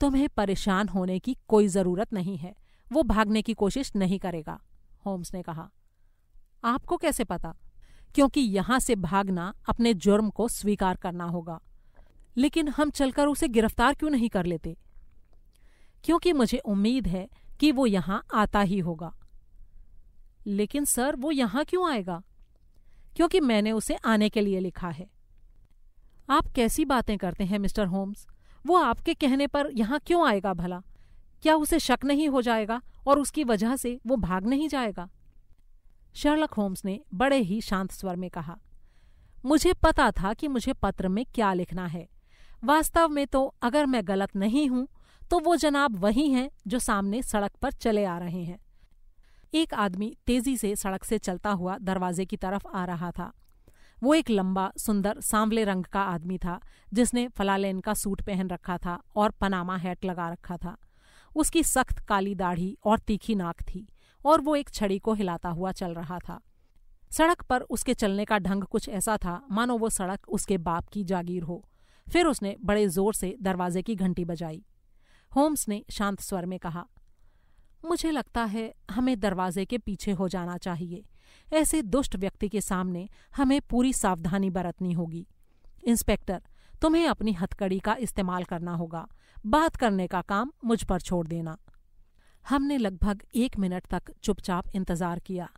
तुम्हें परेशान होने की कोई ज़रूरत नहीं है वो भागने की कोशिश नहीं करेगा होम्स ने कहा आपको कैसे पता क्योंकि यहाँ से भागना अपने जुर्म को स्वीकार करना होगा लेकिन हम चलकर उसे गिरफ्तार क्यों नहीं कर लेते क्योंकि मुझे उम्मीद है कि वो यहाँ आता ही होगा लेकिन सर वो यहाँ क्यों आएगा क्योंकि मैंने उसे आने के लिए लिखा है आप कैसी बातें करते हैं मिस्टर होम्स वो आपके कहने पर यहाँ क्यों आएगा भला क्या उसे शक नहीं हो जाएगा और उसकी वजह से वो भाग नहीं जाएगा शर्लक होम्स ने बड़े ही शांत स्वर में कहा मुझे पता था कि मुझे पत्र में क्या लिखना है वास्तव में तो अगर मैं गलत नहीं हूं तो वो जनाब वही हैं जो सामने सड़क पर चले आ रहे हैं एक आदमी तेजी से सड़क से चलता हुआ दरवाजे की तरफ आ रहा था वो एक लंबा सुंदर सांवले रंग का आदमी था जिसने फलालेन का सूट पहन रखा था और पनामा हैट लगा रखा था उसकी सख्त काली दाढ़ी और तीखी नाक थी और वो एक छड़ी को हिलाता हुआ चल रहा था सड़क पर उसके चलने का ढंग कुछ ऐसा था मानो वो सड़क उसके बाप की जागीर हो फिर उसने बड़े जोर से दरवाजे की घंटी बजाई होम्स ने शांत स्वर में कहा मुझे लगता है हमें दरवाजे के पीछे हो जाना चाहिए ऐसे दुष्ट व्यक्ति के सामने हमें पूरी सावधानी बरतनी होगी इंस्पेक्टर तुम्हें अपनी हथकड़ी का इस्तेमाल करना होगा बात करने का काम मुझ पर छोड़ देना हमने लगभग एक मिनट तक चुपचाप इंतजार किया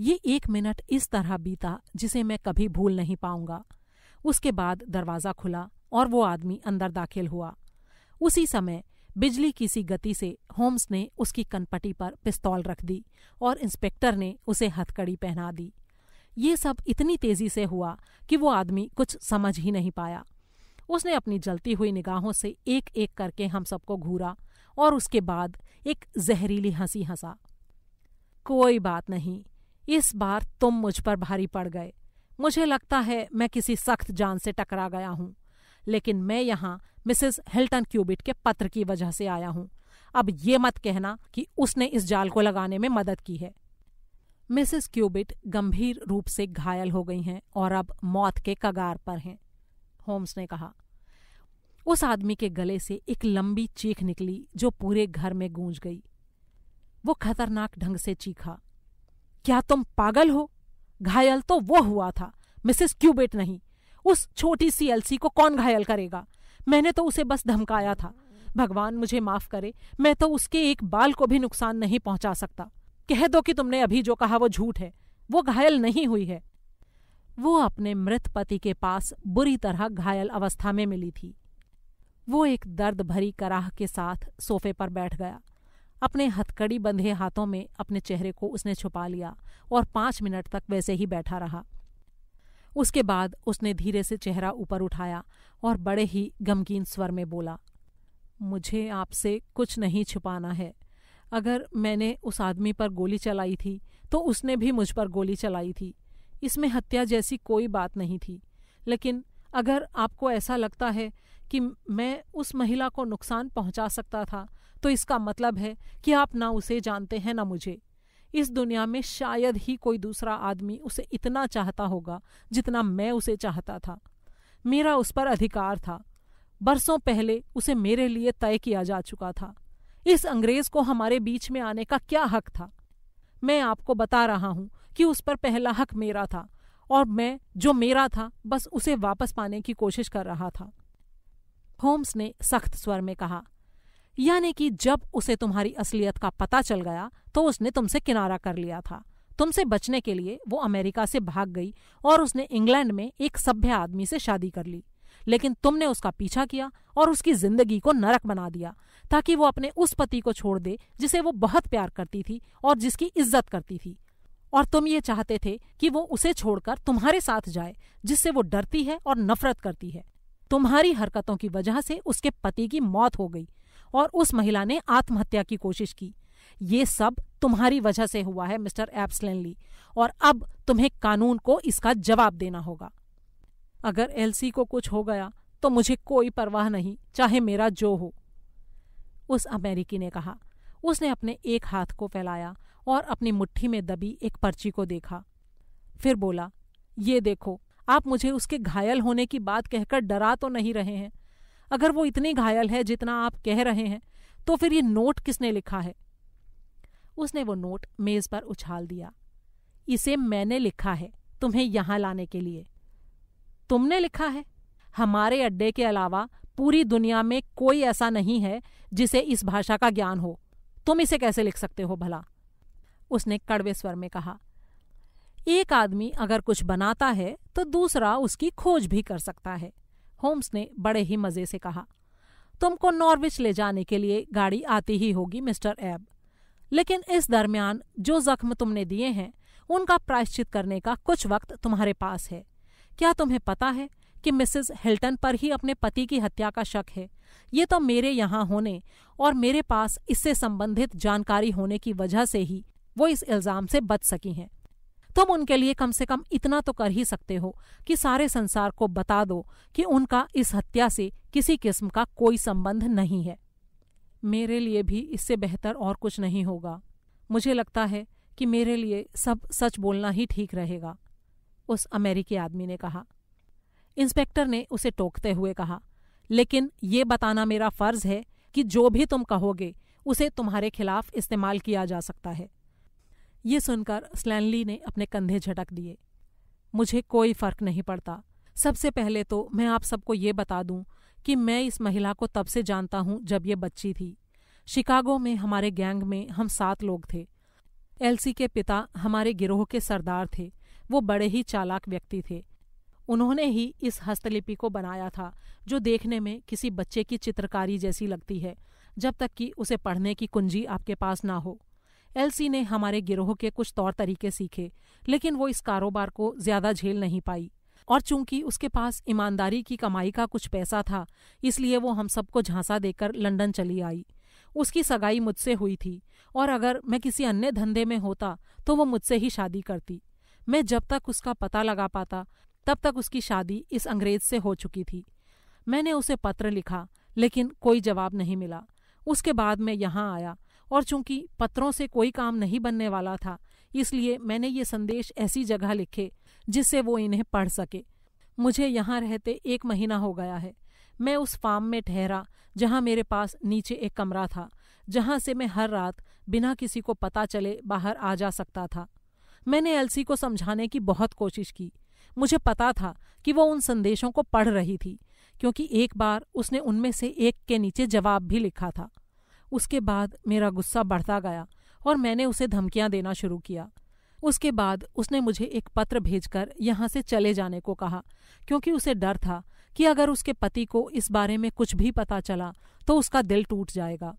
ये एक मिनट इस तरह बीता जिसे मैं कभी भूल नहीं पाऊंगा उसके बाद दरवाज़ा खुला और वो आदमी अंदर दाखिल हुआ उसी समय बिजली की सी गति से होम्स ने उसकी कनपटी पर पिस्तौल रख दी और इंस्पेक्टर ने उसे हथकड़ी पहना दी ये सब इतनी तेजी से हुआ कि वो आदमी कुछ समझ ही नहीं पाया उसने अपनी जलती हुई निगाहों से एक एक करके हम सबको घूरा और उसके बाद एक जहरीली हंसी हंसा कोई बात नहीं इस बार तुम मुझ पर भारी पड़ गए मुझे लगता है मैं किसी सख्त जान से टकरा गया हूं लेकिन मैं यहाँ मिसेस हिल्टन क्यूबिट के पत्र की वजह से आया हूँ अब ये मत कहना कि उसने इस जाल को लगाने में मदद की है मिसेस क्यूबिट गंभीर रूप से घायल हो गई हैं और अब मौत के कगार पर हैं होम्स ने कहा उस आदमी के गले से एक लंबी चीख निकली जो पूरे घर में गूंज गई वो खतरनाक ढंग से चीखा क्या तुम पागल हो घायल तो वो हुआ था मिसेस क्यूबेट नहीं उस छोटी सी एलसी को कौन घायल करेगा मैंने तो उसे बस धमकाया था भगवान मुझे माफ करे मैं तो उसके एक बाल को भी नुकसान नहीं पहुंचा सकता कह दो कि तुमने अभी जो कहा वो झूठ है वो घायल नहीं हुई है वो अपने मृत पति के पास बुरी तरह घायल अवस्था में मिली थी वो एक दर्द भरी कराह के साथ सोफे पर बैठ गया अपने हथकड़ी बंधे हाथों में अपने चेहरे को उसने छुपा लिया और पांच मिनट तक वैसे ही बैठा रहा उसके बाद उसने धीरे से चेहरा ऊपर उठाया और बड़े ही गमगीन स्वर में बोला मुझे आपसे कुछ नहीं छुपाना है अगर मैंने उस आदमी पर गोली चलाई थी तो उसने भी मुझ पर गोली चलाई थी इसमें हत्या जैसी कोई बात नहीं थी लेकिन अगर आपको ऐसा लगता है कि मैं उस महिला को नुकसान पहुंचा सकता था तो इसका मतलब है कि आप ना उसे जानते हैं ना मुझे इस दुनिया में शायद ही कोई दूसरा आदमी उसे इतना चाहता होगा जितना मैं उसे चाहता था मेरा उस पर अधिकार था बरसों पहले उसे मेरे लिए तय किया जा चुका था इस अंग्रेज को हमारे बीच में आने का क्या हक था मैं आपको बता रहा हूं कि उस पर पहला हक मेरा था और मैं जो मेरा था बस उसे वापस पाने की कोशिश कर रहा था होम्स ने सख्त स्वर में कहा यानी कि जब उसे तुम्हारी असलियत का पता चल गया तो उसने तुमसे किनारा कर लिया था तुमसे बचने के लिए वो अमेरिका से भाग गई और उसने इंग्लैंड में एक सभ्य आदमी से शादी कर ली लेकिन तुमने उसका पीछा किया और उसकी जिंदगी को नरक बना दिया ताकि वो अपने उस पति को छोड़ दे जिसे वो बहुत प्यार करती थी और जिसकी इज्जत करती थी और तुम ये चाहते थे कि वो उसे छोड़कर तुम्हारे साथ जाए जिससे वो डरती है और नफरत करती है तुम्हारी हरकतों की वजह से उसके पति की मौत हो गई और उस महिला ने आत्महत्या की कोशिश की ये सब तुम्हारी वजह से हुआ है मिस्टर एप्सलेनली और अब तुम्हें कानून को इसका जवाब देना होगा अगर एलसी को कुछ हो गया तो मुझे कोई परवाह नहीं चाहे मेरा जो हो उस अमेरिकी ने कहा उसने अपने एक हाथ को फैलाया और अपनी मुट्ठी में दबी एक पर्ची को देखा फिर बोला ये देखो आप मुझे उसके घायल होने की बात कहकर डरा तो नहीं रहे हैं अगर वो इतने घायल है जितना आप कह रहे हैं तो फिर ये नोट किसने लिखा है उसने वो नोट मेज पर उछाल दिया इसे मैंने लिखा है तुम्हें यहां लाने के लिए तुमने लिखा है हमारे अड्डे के अलावा पूरी दुनिया में कोई ऐसा नहीं है जिसे इस भाषा का ज्ञान हो तुम इसे कैसे लिख सकते हो भला उसने कड़वे स्वर में कहा एक आदमी अगर कुछ बनाता है तो दूसरा उसकी खोज भी कर सकता है होम्स ने बड़े ही मजे से कहा तुमको नॉर्विच ले जाने के लिए गाड़ी आती ही होगी मिस्टर एब लेकिन इस दरमियान जो जख्म तुमने दिए हैं उनका प्रायश्चित करने का कुछ वक्त तुम्हारे पास है क्या तुम्हें पता है कि मिसेस हिल्टन पर ही अपने पति की हत्या का शक है ये तो मेरे यहाँ होने और मेरे पास इससे संबंधित जानकारी होने की वजह से ही वो इस इल्ज़ाम से बच सकी हैं तुम उनके लिए कम से कम इतना तो कर ही सकते हो कि सारे संसार को बता दो कि उनका इस हत्या से किसी किस्म का कोई संबंध नहीं है मेरे लिए भी इससे बेहतर और कुछ नहीं होगा मुझे लगता है कि मेरे लिए सब सच बोलना ही ठीक रहेगा उस अमेरिकी आदमी ने कहा इंस्पेक्टर ने उसे टोकते हुए कहा लेकिन ये बताना मेरा फर्ज है कि जो भी तुम कहोगे उसे तुम्हारे खिलाफ इस्तेमाल किया जा सकता है ये सुनकर स्लैनली ने अपने कंधे झटक दिए मुझे कोई फर्क नहीं पड़ता सबसे पहले तो मैं आप सबको ये बता दूं कि मैं इस महिला को तब से जानता हूं जब ये बच्ची थी शिकागो में हमारे गैंग में हम सात लोग थे एलसी के पिता हमारे गिरोह के सरदार थे वो बड़े ही चालाक व्यक्ति थे उन्होंने ही इस हस्तलिपि को बनाया था जो देखने में किसी बच्चे की चित्रकारी जैसी लगती है जब तक कि उसे पढ़ने की कुंजी आपके पास ना हो एलसी ने हमारे गिरोह के कुछ तौर तरीके सीखे लेकिन वो इस कारोबार को ज्यादा झेल नहीं पाई और चूंकि उसके पास ईमानदारी की कमाई का कुछ पैसा था इसलिए वो हम सबको झांसा देकर लंदन चली आई उसकी सगाई मुझसे हुई थी और अगर मैं किसी अन्य धंधे में होता तो वो मुझसे ही शादी करती मैं जब तक उसका पता लगा पाता तब तक उसकी शादी इस अंग्रेज से हो चुकी थी मैंने उसे पत्र लिखा लेकिन कोई जवाब नहीं मिला उसके बाद मैं यहाँ आया और चूंकि पत्रों से कोई काम नहीं बनने वाला था इसलिए मैंने ये संदेश ऐसी जगह लिखे जिससे वो इन्हें पढ़ सके मुझे यहाँ रहते एक महीना हो गया है मैं उस फार्म में ठहरा जहाँ मेरे पास नीचे एक कमरा था जहाँ से मैं हर रात बिना किसी को पता चले बाहर आ जा सकता था मैंने एलसी को समझाने की बहुत कोशिश की मुझे पता था कि वो उन संदेशों को पढ़ रही थी क्योंकि एक बार उसने उनमें से एक के नीचे जवाब भी लिखा था उसके बाद मेरा गुस्सा बढ़ता गया और मैंने उसे धमकियां देना शुरू किया उसके बाद उसने मुझे एक पत्र भेजकर यहाँ से चले जाने को कहा क्योंकि उसे डर था कि अगर उसके पति को इस बारे में कुछ भी पता चला तो उसका दिल टूट जाएगा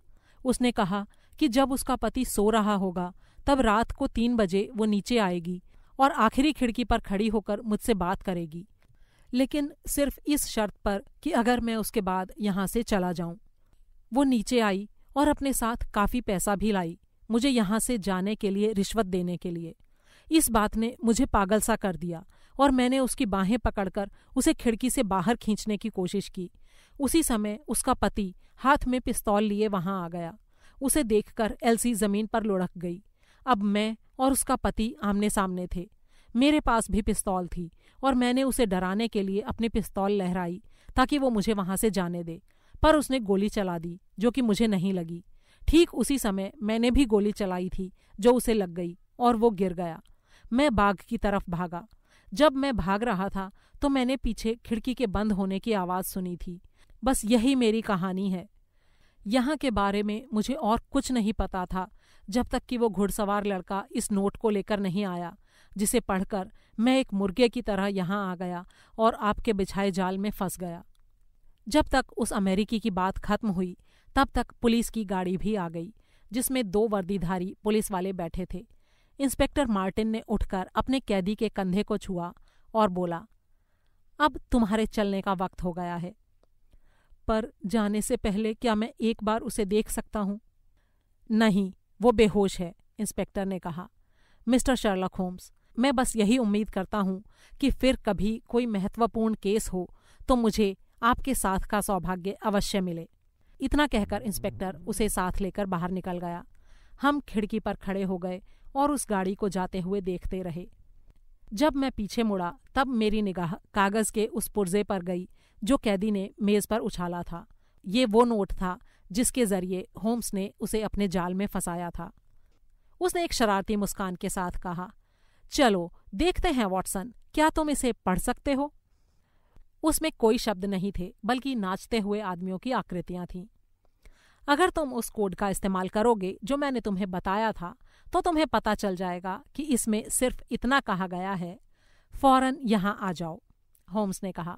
उसने कहा कि जब उसका पति सो रहा होगा तब रात को तीन बजे वो नीचे आएगी और आखिरी खिड़की पर खड़ी होकर मुझसे बात करेगी लेकिन सिर्फ इस शर्त पर कि अगर मैं उसके बाद यहाँ से चला जाऊं वो नीचे आई और अपने साथ काफी पैसा भी लाई मुझे यहाँ से जाने के लिए रिश्वत देने के लिए इस बात ने मुझे पागल सा कर दिया और मैंने उसकी बाहें पकड़कर उसे खिड़की से बाहर खींचने की कोशिश की उसी समय उसका पति हाथ में पिस्तौल लिए वहां आ गया उसे देखकर एलसी जमीन पर लुढ़क गई अब मैं और उसका पति आमने सामने थे मेरे पास भी पिस्तौल थी और मैंने उसे डराने के लिए अपनी पिस्तौल लहराई ताकि वो मुझे वहां से जाने दे पर उसने गोली चला दी जो कि मुझे नहीं लगी ठीक उसी समय मैंने भी गोली चलाई थी जो उसे लग गई और वो गिर गया मैं बाघ की तरफ भागा जब मैं भाग रहा था तो मैंने पीछे खिड़की के बंद होने की आवाज़ सुनी थी बस यही मेरी कहानी है यहाँ के बारे में मुझे और कुछ नहीं पता था जब तक कि वो घुड़सवार लड़का इस नोट को लेकर नहीं आया जिसे पढ़कर मैं एक मुर्गे की तरह यहाँ आ गया और आपके बिछाए जाल में फंस गया जब तक उस अमेरिकी की बात खत्म हुई तब तक पुलिस की गाड़ी भी आ गई जिसमें दो वर्दीधारी पुलिस वाले बैठे थे इंस्पेक्टर मार्टिन ने उठकर अपने कैदी के कंधे को छुआ और बोला अब तुम्हारे चलने का वक्त हो गया है पर जाने से पहले क्या मैं एक बार उसे देख सकता हूं नहीं वो बेहोश है इंस्पेक्टर ने कहा मिस्टर शर्लक होम्स मैं बस यही उम्मीद करता हूं कि फिर कभी कोई महत्वपूर्ण केस हो तो मुझे आपके साथ का सौभाग्य अवश्य मिले इतना कहकर इंस्पेक्टर उसे साथ लेकर बाहर निकल गया हम खिड़की पर खड़े हो गए और उस गाड़ी को जाते हुए देखते रहे जब मैं पीछे मुड़ा तब मेरी निगाह कागज के उस पुर्जे पर गई जो कैदी ने मेज पर उछाला था ये वो नोट था जिसके जरिए होम्स ने उसे अपने जाल में फंसाया था उसने एक शरारती मुस्कान के साथ कहा चलो देखते हैं वॉटसन क्या तुम इसे पढ़ सकते हो उसमें कोई शब्द नहीं थे बल्कि नाचते हुए आदमियों की आकृतियां थीं अगर तुम उस कोड का इस्तेमाल करोगे जो मैंने तुम्हें बताया था तो तुम्हें पता चल जाएगा कि इसमें सिर्फ इतना कहा गया है फौरन यहां आ जाओ होम्स ने कहा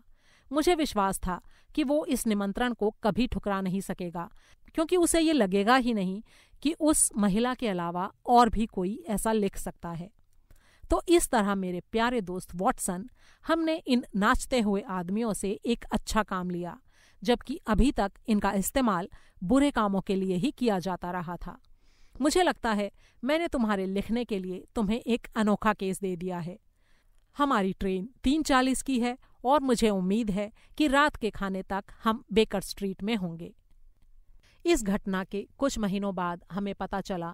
मुझे विश्वास था कि वो इस निमंत्रण को कभी ठुकरा नहीं सकेगा क्योंकि उसे ये लगेगा ही नहीं कि उस महिला के अलावा और भी कोई ऐसा लिख सकता है तो इस तरह मेरे प्यारे दोस्त वॉटसन हमने इन नाचते हुए आदमियों से एक अच्छा काम लिया जबकि अभी तक इनका इस्तेमाल बुरे कामों के लिए ही किया जाता रहा था मुझे लगता है मैंने तुम्हारे लिखने के लिए तुम्हें एक अनोखा केस दे दिया है हमारी ट्रेन तीन चालीस की है और मुझे उम्मीद है कि रात के खाने तक हम बेकर स्ट्रीट में होंगे इस घटना के कुछ महीनों बाद हमें पता चला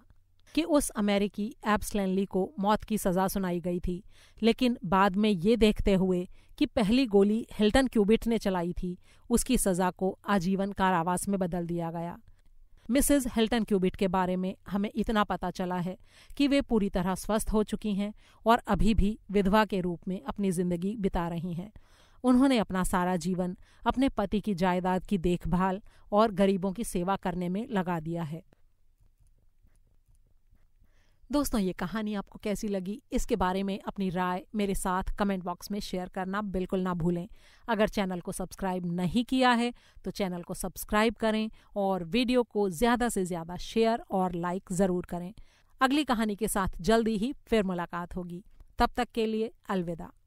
कि उस अमेरिकी एब्स लैनली को मौत की सजा सुनाई गई थी लेकिन बाद में ये देखते हुए कि पहली गोली हिल्टन क्यूबिट ने चलाई थी उसकी सजा को आजीवन कारावास में बदल दिया गया मिसेस हिल्टन क्यूबिट के बारे में हमें इतना पता चला है कि वे पूरी तरह स्वस्थ हो चुकी हैं और अभी भी विधवा के रूप में अपनी जिंदगी बिता रही हैं उन्होंने अपना सारा जीवन अपने पति की जायदाद की देखभाल और गरीबों की सेवा करने में लगा दिया है दोस्तों ये कहानी आपको कैसी लगी इसके बारे में अपनी राय मेरे साथ कमेंट बॉक्स में शेयर करना बिल्कुल ना भूलें अगर चैनल को सब्सक्राइब नहीं किया है तो चैनल को सब्सक्राइब करें और वीडियो को ज़्यादा से ज़्यादा शेयर और लाइक ज़रूर करें अगली कहानी के साथ जल्दी ही फिर मुलाकात होगी तब तक के लिए अलविदा